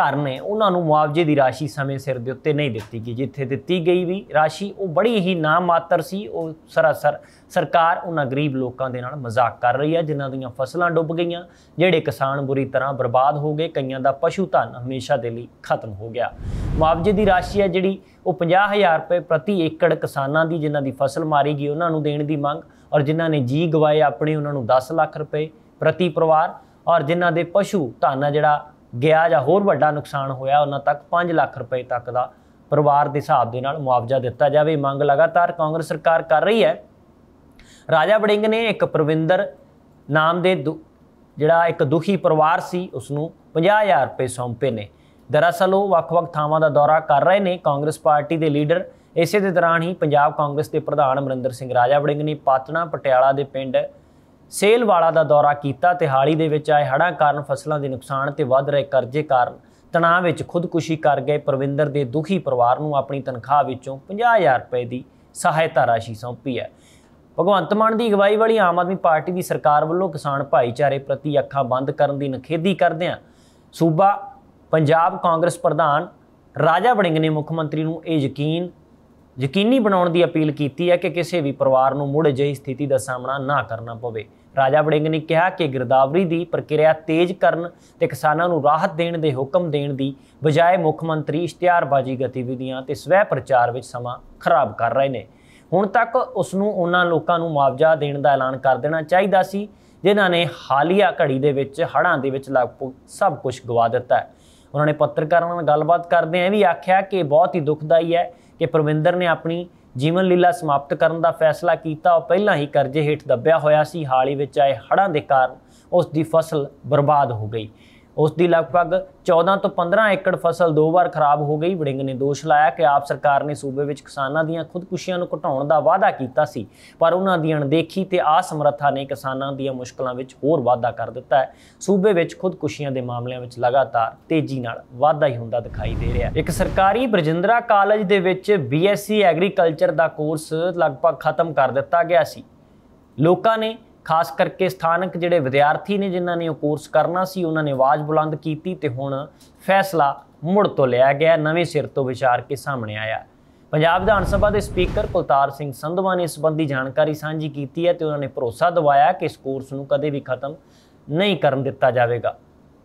ਘਰ ਨੇ ਉਹਨਾਂ ਨੂੰ ਮੁਆਵਜ਼ੇ ਦੀ ਰਾਸ਼ੀ ਸਮੇਂ ਸਿਰ ਦੇ ਉੱਤੇ ਨਹੀਂ ਦਿੱਤੀ ਗਈ ਜਿੱਥੇ ਦਿੱਤੀ ਗਈ ਵੀ ਰਾਸ਼ੀ ਉਹ ਬੜੀ ਹੀ ਨਾਮਾਤਰ ਸੀ ਉਹ ਸਰਾਸਰ ਸਰਕਾਰ ਉਹਨਾਂ ਗਰੀਬ ਲੋਕਾਂ ਦੇ ਨਾਲ ਮਜ਼ਾਕ ਕਰ ਰਹੀ ਹੈ ਜਿਨ੍ਹਾਂ ਦੀਆਂ ਫਸਲਾਂ ਡੁੱਬ ਗਈਆਂ ਜਿਹੜੇ ਕਿਸਾਨ ਬੁਰੀ ਤਰ੍ਹਾਂ ਬਰਬਾਦ ਹੋ ਗਏ ਕਈਆਂ ਦਾ ਪਸ਼ੂ ਧਨ ਹਮੇਸ਼ਾ ਦੇ ਲਈ ਖਤਮ ਹੋ ਗਿਆ ਮੁਆਵਜ਼ੇ ਦੀ ਰਾਸ਼ੀ ਹੈ ਜਿਹੜੀ ਉਹ 50000 ਰੁਪਏ ਪ੍ਰਤੀ ਏਕੜ ਕਿਸਾਨਾਂ ਦੀ ਜਿਨ੍ਹਾਂ ਦੀ ਫਸਲ ਮਾਰੀ ਗਈ ਉਹਨਾਂ ਨੂੰ ਦੇਣ ਦੀ ਮੰਗ ਔਰ ਜਿਨ੍ਹਾਂ ਨੇ ਜੀ ਗਵਾਏ ਆਪਣੇ ਉਹਨਾਂ ਨੂੰ 10 ਲੱਖ ਰੁਪਏ ਪ੍ਰਤੀ ਪਰਿਵਾਰ ਔਰ ਜਿਨ੍ਹਾਂ ਦੇ ਪਸ਼ੂ ਧਨ ਜਿਹੜਾ ਗਿਆ ਜਾਂ ਹੋਰ ਵੱਡਾ ਨੁਕਸਾਨ ਹੋਇਆ ਉਹਨਾਂ ਤੱਕ 5 ਲੱਖ ਰੁਪਏ ਤੱਕ ਦਾ ਪਰਿਵਾਰ ਦੇ ਹਿਸਾਬ ਦੇ ਨਾਲ ਮੁਆਵਜ਼ਾ ਦਿੱਤਾ ਜਾਵੇ ਮੰਗ ਲਗਾਤਾਰ ਕਾਂਗਰਸ ਸਰਕਾਰ ਕਰ ਰਹੀ ਹੈ ਰਾਜਾ ਬੜਿੰਗ ਨੇ ਇੱਕ ਪ੍ਰਵਿੰਦਰ ਨਾਮ ਦੇ ਜਿਹੜਾ ਇੱਕ ਦੁਖੀ ਪਰਿਵਾਰ ਸੀ ਉਸ ਨੂੰ 50000 ਰੁਪਏ ਸੌਂਪੇ ਨੇ ਦਰਅਸਲ ਉਹ ਵੱਖ-ਵੱਖ ਥਾਵਾਂ ਦਾ ਦੌਰਾ ਕਰ ਰਹੇ ਨੇ ਕਾਂਗਰਸ ਪਾਰਟੀ ਦੇ ਲੀਡਰ ਇਸੇ ਦੇ ਦੌਰਾਨ ਹੀ ਪੰਜਾਬ ਕਾਂਗਰਸ ਦੇ ਪ੍ਰਧਾਨ ਅਮਰਿੰਦਰ ਸਿੰਘ ਰਾਜਾ ਬੜਿੰਗ ਨੇ ਪਾਤਣਾ ਪਟਿਆਲਾ ਦੇ ਪਿੰਡ ਸੇਲ ਵਾਲਾ ਦਾ ਦੌਰਾ ਕੀਤਾ ਤੇ ਹਾਲੀ ਦੇ ਵਿੱਚ ਆਏ ਹੜ੍ਹਾਂ ਕਾਰਨ ਫਸਲਾਂ ਦੇ ਨੁਕਸਾਨ ਤੇ ਵੱਧ ਰਹੇ ਕਰਜ਼ੇ ਕਾਰਨ ਤਣਾਅ ਵਿੱਚ ਖੁਦਕੁਸ਼ੀ ਕਰ ਗਏ ਪ੍ਰਵਿੰਦਰ ਦੇ ਦੁਖੀ ਪਰਿਵਾਰ ਨੂੰ ਆਪਣੀ ਤਨਖਾਹ ਵਿੱਚੋਂ 50000 ਰੁਪਏ ਦੀ ਸਹਾਇਤਾ ਰਾਸ਼ੀ ਸੌਂਪੀ ਹੈ ਭਗਵੰਤ ਮਾਨ ਦੀ ਅਗਵਾਈ ਵਾਲੀ ਆਮ ਆਦਮੀ ਪਾਰਟੀ ਦੀ ਸਰਕਾਰ ਵੱਲੋਂ ਕਿਸਾਨ ਭਾਈਚਾਰੇ ਪ੍ਰਤੀ ਅੱਖਾਂ ਬੰਦ ਕਰਨ ਦੀ ਨਖੇਦੀ ਕਰਦੇ ਆ ਸੂਬਾ ਪੰਜਾਬ ਕਾਂਗਰਸ ਪ੍ਰਧਾਨ ਰਾਜਾ ਵੜਿੰਗ ਨੇ ਮੁੱਖ ਮੰਤਰੀ ਨੂੰ ਇਹ ਯਕੀਨ ਯਕੀਨੀ ਬਣਾਉਣ ਦੀ ਅਪੀਲ ਕੀਤੀ ਹੈ ਕਿ ਕਿਸੇ ਵੀ ਪਰਿਵਾਰ ਨੂੰ ਮੁੜ ਜਿਹੀ ਸਥਿਤੀ ਦਾ ਸਾਹਮਣਾ ਨਾ ਕਰਨਾ ਪਵੇ ਰਾਜਾ ਵੜਿੰਗ ਨੇ ਕਿਹਾ ਕਿ ਗਿਰਦਾਵਰੀ ਦੀ ਪ੍ਰਕਿਰਿਆ ਤੇਜ਼ ਕਰਨ ਤੇ ਕਿਸਾਨਾਂ ਨੂੰ ਰਾਹਤ ਦੇਣ ਦੇ ਹੁਕਮ ਦੇਣ ਦੀ ਬਜਾਏ ਮੁੱਖ ਮੰਤਰੀ ਇਸ਼ਤਿਹਾਰਬਾਜ਼ੀ ਗਤੀਵਿਧੀਆਂ ਤੇ ਸਵੈ ਪ੍ਰਚਾਰ ਵਿੱਚ ਸਮਾਂ ਖਰਾਬ ਕਰ ਰਹੇ ਨੇ ਹੁਣ ਤੱਕ ਉਸ ਨੂੰ ਉਹਨਾਂ ਲੋਕਾਂ ਨੂੰ ਮੁਆਵਜ਼ਾ ਦੇਣ ਦਾ ਐਲਾਨ ਕਰ ਦੇਣਾ ਚਾਹੀਦਾ ਸੀ ਜਿਨ੍ਹਾਂ ਨੇ ਹਾਲੀਆ ਘੜੀ ਦੇ ਵਿੱਚ ਹੜ੍ਹਾਂ ਦੇ ਵਿੱਚ ਲਗਭਗ ਸਭ ਕੁਝ ਗਵਾ ਦਿੱਤਾ ਹੈ ਉਹਨਾਂ ਨੇ ਪੱਤਰਕਾਰਾਂ ਨਾਲ ਗੱਲਬਾਤ ਕਰਦੇ ਐ ਵੀ ਆਖਿਆ ਕਿ ਬਹੁਤ ਹੀ ਦੁਖਦਾਈ ਹੈ ਕਿ ਪ੍ਰਵਿੰਦਰ ਨੇ ਆਪਣੀ ਜੀਵਨ ਲੀਲਾ ਸਮਾਪਤ ਕਰਨ ਦਾ ਫੈਸਲਾ ਕੀਤਾ ਉਹ ਪਹਿਲਾਂ ਹੀ ਕਰਜ਼ੇ ਹੇਠ ਦੱਬਿਆ ਹੋਇਆ ਸੀ ਹਾਲੀ ਵਿੱਚ ਆਏ ਹੜ੍ਹਾਂ ਦੇ ਕਾਰਨ ਉਸ ਦੀ ਫਸਲ ਬਰਬਾਦ ਹੋ ਗਈ ਉਸ ਦੀ ਲਗਭਗ 14 ਤੋਂ 15 ਏਕੜ ਫਸਲ ਦੋ ਵਾਰ ਖਰਾਬ ਹੋ ਗਈ ਵੜਿੰਗ ਨੇ ਦੋਸ਼ ਲਾਇਆ ਕਿ ਆਪ ਸਰਕਾਰ ਨੇ ਸੂਬੇ ਵਿੱਚ ਕਿਸਾਨਾਂ ਦੀਆਂ ਖੁਦਕੁਸ਼ੀਆਂ ਨੂੰ ਘਟਾਉਣ ਦਾ ਵਾਅਦਾ ਕੀਤਾ ਸੀ ਪਰ ਉਹਨਾਂ ਦੀ ਅਣਦੇਖੀ ਤੇ ਅਸਮਰੱਥਾ ਨੇ ਕਿਸਾਨਾਂ ਦੀਆਂ ਮੁਸ਼ਕਲਾਂ ਵਿੱਚ ਹੋਰ ਵਾਧਾ ਕਰ ਦਿੱਤਾ ਹੈ ਸੂਬੇ ਵਿੱਚ ਖੁਦਕੁਸ਼ੀਆਂ ਦੇ ਮਾਮਲਿਆਂ ਵਿੱਚ ਲਗਾਤਾਰ ਤੇਜ਼ੀ ਨਾਲ ਵਾਧਾ ਹੀ ਹੁੰਦਾ ਦਿਖਾਈ ਦੇ ਰਿਹਾ ਹੈ ਇੱਕ ਸਰਕਾਰੀ ਬਰਜਿੰਦਰਾ ਕਾਲਜ ਦੇ ਵਿੱਚ ਬੀਐਸਸੀ ਐਗਰੀਕਲਚਰ ਦਾ ਕੋਰਸ ਲਗਭਗ ਖਤਮ ਕਰ ਦਿੱਤਾ ਗਿਆ ਸੀ ਲੋਕਾਂ ਨੇ ਖਾਸ ਕਰਕੇ ਸਥਾਨਕ ਜਿਹੜੇ ਵਿਦਿਆਰਥੀ ਨੇ ਜਿਨ੍ਹਾਂ ਨੇ ਉਹ ਕੋਰਸ ਕਰਨਾ ਸੀ ਉਹਨਾਂ ਨੇ ਆਵਾਜ਼ ਬੁਲੰਦ ਕੀਤੀ ਤੇ ਹੁਣ ਫੈਸਲਾ ਮੁੜ ਤੋਂ ਲਿਆ ਗਿਆ ਨਵੇਂ ਸਿਰ ਤੋਂ ਵਿਚਾਰ ਕੇ ਸਾਹਮਣੇ ਆਇਆ ਪੰਜਾਬ ਵਿਧਾਨ ਸਭਾ ਦੇ ਸਪੀਕਰ ਕੁਲਤਾਰ ਸਿੰਘ ਸੰਧਵਾ ਨੇ ਇਸ ਸੰਬੰਧੀ ਜਾਣਕਾਰੀ ਸਾਂਝੀ ਕੀਤੀ ਹੈ ਤੇ ਉਹਨਾਂ ਨੇ ਭਰੋਸਾ ਦਿਵਾਇਆ ਕਿ ਇਸ ਕੋਰਸ ਨੂੰ ਕਦੇ ਵੀ ਖਤਮ ਨਹੀਂ ਕਰਨ ਦਿੱਤਾ ਜਾਵੇਗਾ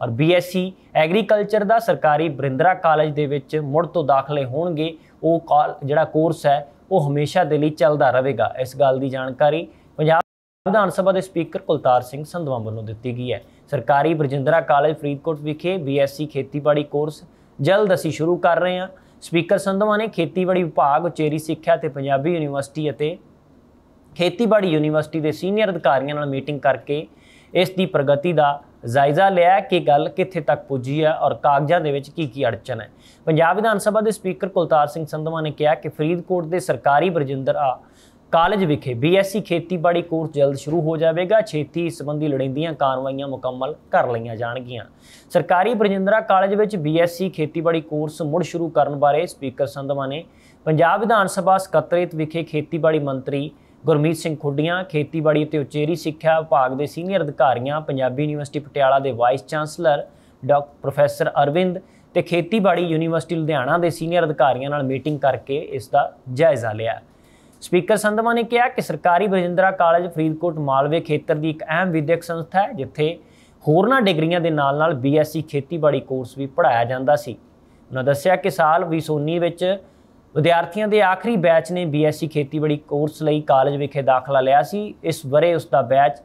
ਔਰ ਬੀਐਸਸੀ ਐਗਰੀਕਲਚਰ e ਦਾ ਸਰਕਾਰੀ ਬਰਿੰਦਰਾ ਕਾਲਜ ਦੇ ਵਿੱਚ ਮੁੜ ਤੋਂ ਦਾਖਲੇ ਹੋਣਗੇ ਉਹ ਜਿਹੜਾ ਕੋਰਸ ਹੈ ਉਹ ਹਮੇਸ਼ਾ ਦੇ ਲਈ ਚੱਲਦਾ ਰਹੇਗਾ ਇਸ ਗੱਲ ਦੀ ਜਾਣਕਾਰੀ ਵਿਧਾਨ ਸਭਾ ਦੇ ਸਪੀਕਰ ਕੁਲਤਾਰ ਸਿੰਘ ਸੰਧਵਾ ਵੱਲੋਂ ਦਿੱਤੀ ਗਈ ਹੈ ਸਰਕਾਰੀ ਬਰਜਿੰਦਰਾ ਕਾਲਜ ਫਰੀਦਕੋਟ ਵਿਖੇ ਬੀਐਸਸੀ ਖੇਤੀਬਾੜੀ ਕੋਰਸ ਜਲਦ ਅਸੀਂ ਸ਼ੁਰੂ ਕਰ ਰਹੇ ਹਾਂ ਸਪੀਕਰ ਸੰਧਵਾ ਨੇ ਖੇਤੀਬਾੜੀ ਵਿਭਾਗ ਉਚੇਰੀ ਸਿੱਖਿਆ ਤੇ ਪੰਜਾਬੀ ਯੂਨੀਵਰਸਿਟੀ ਅਤੇ ਖੇਤੀਬਾੜੀ ਯੂਨੀਵਰਸਿਟੀ ਦੇ ਸੀਨੀਅਰ ਅਧਿਕਾਰੀਆਂ ਨਾਲ ਮੀਟਿੰਗ ਕਰਕੇ ਇਸ ਦੀ ਪ੍ਰਗਤੀ ਦਾ ਜਾਇਜ਼ਾ ਲਿਆ ਕਿ ਗੱਲ ਕਿੱਥੇ ਤੱਕ ਪੁੱਜੀ ਹੈ ਔਰ ਕਾਗਜ਼ਾਂ ਦੇ ਵਿੱਚ ਕੀ ਕੀ ਅੜਚਨ ਹੈ ਪੰਜਾਬ ਵਿਧਾਨ ਸਭਾ ਦੇ ਸਪੀਕਰ ਕੁਲਤਾਰ ਸਿੰਘ ਸੰਧਵਾ ਨੇ ਕਿਹਾ ਕਿ ਫਰੀਦਕੋਟ ਦੇ ਸਰਕਾਰੀ ਬਰਜਿੰਦਰ ਆ ਕਾਲਜ ਵਿਖੇ ਬੀਐਸਸੀ ਖੇਤੀਬਾੜੀ ਕੋਰਸ ਜਲਦ ਸ਼ੁਰੂ ਹੋ ਜਾਵੇਗਾ ਛੇਤੀ ਇਸ ਸੰਬੰਧੀ ਲੜਿੰਦੀਆਂ ਕਾਰਵਾਈਆਂ ਮੁਕੰਮਲ ਕਰ ਲਈਆਂ ਜਾਣਗੀਆਂ ਸਰਕਾਰੀ ਬਰਜਿੰਦਰਾ ਕਾਲਜ ਵਿੱਚ ਬੀਐਸਸੀ ਖੇਤੀਬਾੜੀ ਕੋਰਸ ਮੁੜ ਸ਼ੁਰੂ ਕਰਨ ਬਾਰੇ ਸਪੀਕਰ ਸੰਧਵਾ ਨੇ ਪੰਜਾਬ ਵਿਧਾਨ ਸਭਾ ਸਕੱਤਰੇਤ ਵਿਖੇ ਖੇਤੀਬਾੜੀ ਮੰਤਰੀ ਗੁਰਮੀਤ ਸਿੰਘ ਖੁੱਡੀਆਂ ਖੇਤੀਬਾੜੀ ਤੇ ਉਚੇਰੀ ਸਿੱਖਿਆ ਵਿਭਾਗ ਦੇ ਸੀਨੀਅਰ ਅਧਿਕਾਰੀਆਂ ਪੰਜਾਬੀ ਯੂਨੀਵਰਸਿਟੀ ਪਟਿਆਲਾ ਦੇ vice chancellor doctor professor Arvind ਤੇ ਖੇਤੀਬਾੜੀ ਯੂਨੀਵਰਸਿਟੀ ਲੁਧਿਆਣਾ ਦੇ ਸੀਨੀਅਰ ਅਧਿਕਾਰੀਆਂ ਨਾਲ ਮੀਟਿੰਗ ਕਰਕੇ ਇਸ ਦਾ ਜਾਇਜ਼ਾ ਲਿਆ ਸਪੀਕਰ ਸੰਧਵਾ ਨੇ ਕਿਹਾ ਕਿ ਸਰਕਾਰੀ ਬਰਜਿੰਦਰਾ ਕਾਲਜ ਫਰੀਦਕੋਟ ਮਾਲਵੇ ਖੇਤਰ ਦੀ ਇੱਕ ਅਹਿਮ ਵਿਦਿਅਕ ਸੰਸਥਾ ਹੈ ਜਿੱਥੇ ਹੋਰਨਾਂ ਡਿਗਰੀਆਂ ਦੇ ਨਾਲ-ਨਾਲ ਬੀਐਸਸੀ ਖੇਤੀਬਾੜੀ ਕੋਰਸ ਵੀ ਪੜ੍ਹਾਇਆ ਜਾਂਦਾ ਸੀ ਉਹਨਾਂ ਦੱਸਿਆ ਕਿ ਸਾਲ 2019 ਵਿੱਚ ਵਿਦਿਆਰਥੀਆਂ ਦੇ ਆਖਰੀ ਬੈਚ ਨੇ ਬੀਐਸਸੀ ਖੇਤੀਬਾੜੀ ਕੋਰਸ ਲਈ ਕਾਲਜ ਵਿਖੇ ਦਾਖਲਾ ਲਿਆ ਸੀ ਇਸ ਬਰੇ ਉਸ ਦਾ ਬੈਚ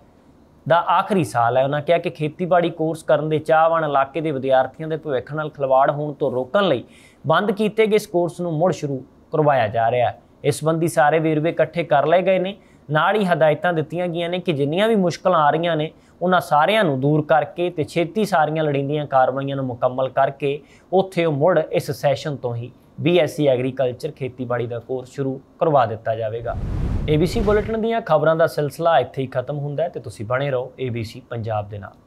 ਦਾ ਆਖਰੀ ਸਾਲ ਹੈ ਉਹਨਾਂ ਕਿਹਾ ਕਿ ਖੇਤੀਬਾੜੀ ਕੋਰਸ ਕਰਨ ਦੇ ਚਾਹਵਾਨ ਇਲਾਕੇ ਦੇ ਵਿਦਿਆਰਥੀਆਂ ਦੇ ਭਵਿੱਖ ਨਾਲ ਖਿਲਵਾੜ ਹੋਣ ਤੋਂ ਰੋਕਣ ਲਈ ਬੰਦ ਕੀਤੇ ਗਏ ਇਸ ਕੋਰਸ ਨੂੰ ਮੁੜ ਸ਼ੁਰੂ ਕਰਵਾਇਆ ਜਾ ਰਿਹਾ ਹੈ ਇਸ ਸੰਬੰਧੀ ਸਾਰੇ ਵੇਰਵੇ ਇਕੱਠੇ ਕਰ ਲਏ ਗਏ ਨੇ ਨਾਲ ਹੀ ਹਦਾਇਤਾਂ ਦਿੱਤੀਆਂ ਗਈਆਂ ਨੇ ਕਿ ਜਿੰਨੀਆਂ ਵੀ ਮੁਸ਼ਕਲਾਂ ਆ ਰਹੀਆਂ ਨੇ ਉਹਨਾਂ ਸਾਰਿਆਂ ਨੂੰ ਦੂਰ ਕਰਕੇ ਤੇ ਛੇਤੀ ਸਾਰੀਆਂ ਲੜੀਂਦੀਆਂ ਕਾਰਵਾਈਆਂ ਨੂੰ ਮੁਕੰਮਲ ਕਰਕੇ ਉੱਥੇ ਉਹ ਮੁੜ ਇਸ ਸੈਸ਼ਨ ਤੋਂ ਹੀ ਬੀਐਸਸੀ ਐਗਰੀਕਲਚਰ ਖੇਤੀਬਾੜੀ ਦਾ ਕੋਰਸ ਸ਼ੁਰੂ ਕਰਵਾ ਦਿੱਤਾ ਜਾਵੇਗਾ ABC ਬੁਲੇਟਿਨ ਦੀਆਂ ਖਬਰਾਂ ਦਾ ਸਿਲਸਿਲਾ ਇੱਥੇ ਹੀ ਖਤਮ ਹੁੰਦਾ ਹੈ ਤੇ ਤੁਸੀਂ ਬਣੇ ਰਹੋ ABC ਪੰਜਾਬ ਦੇ ਨਾਲ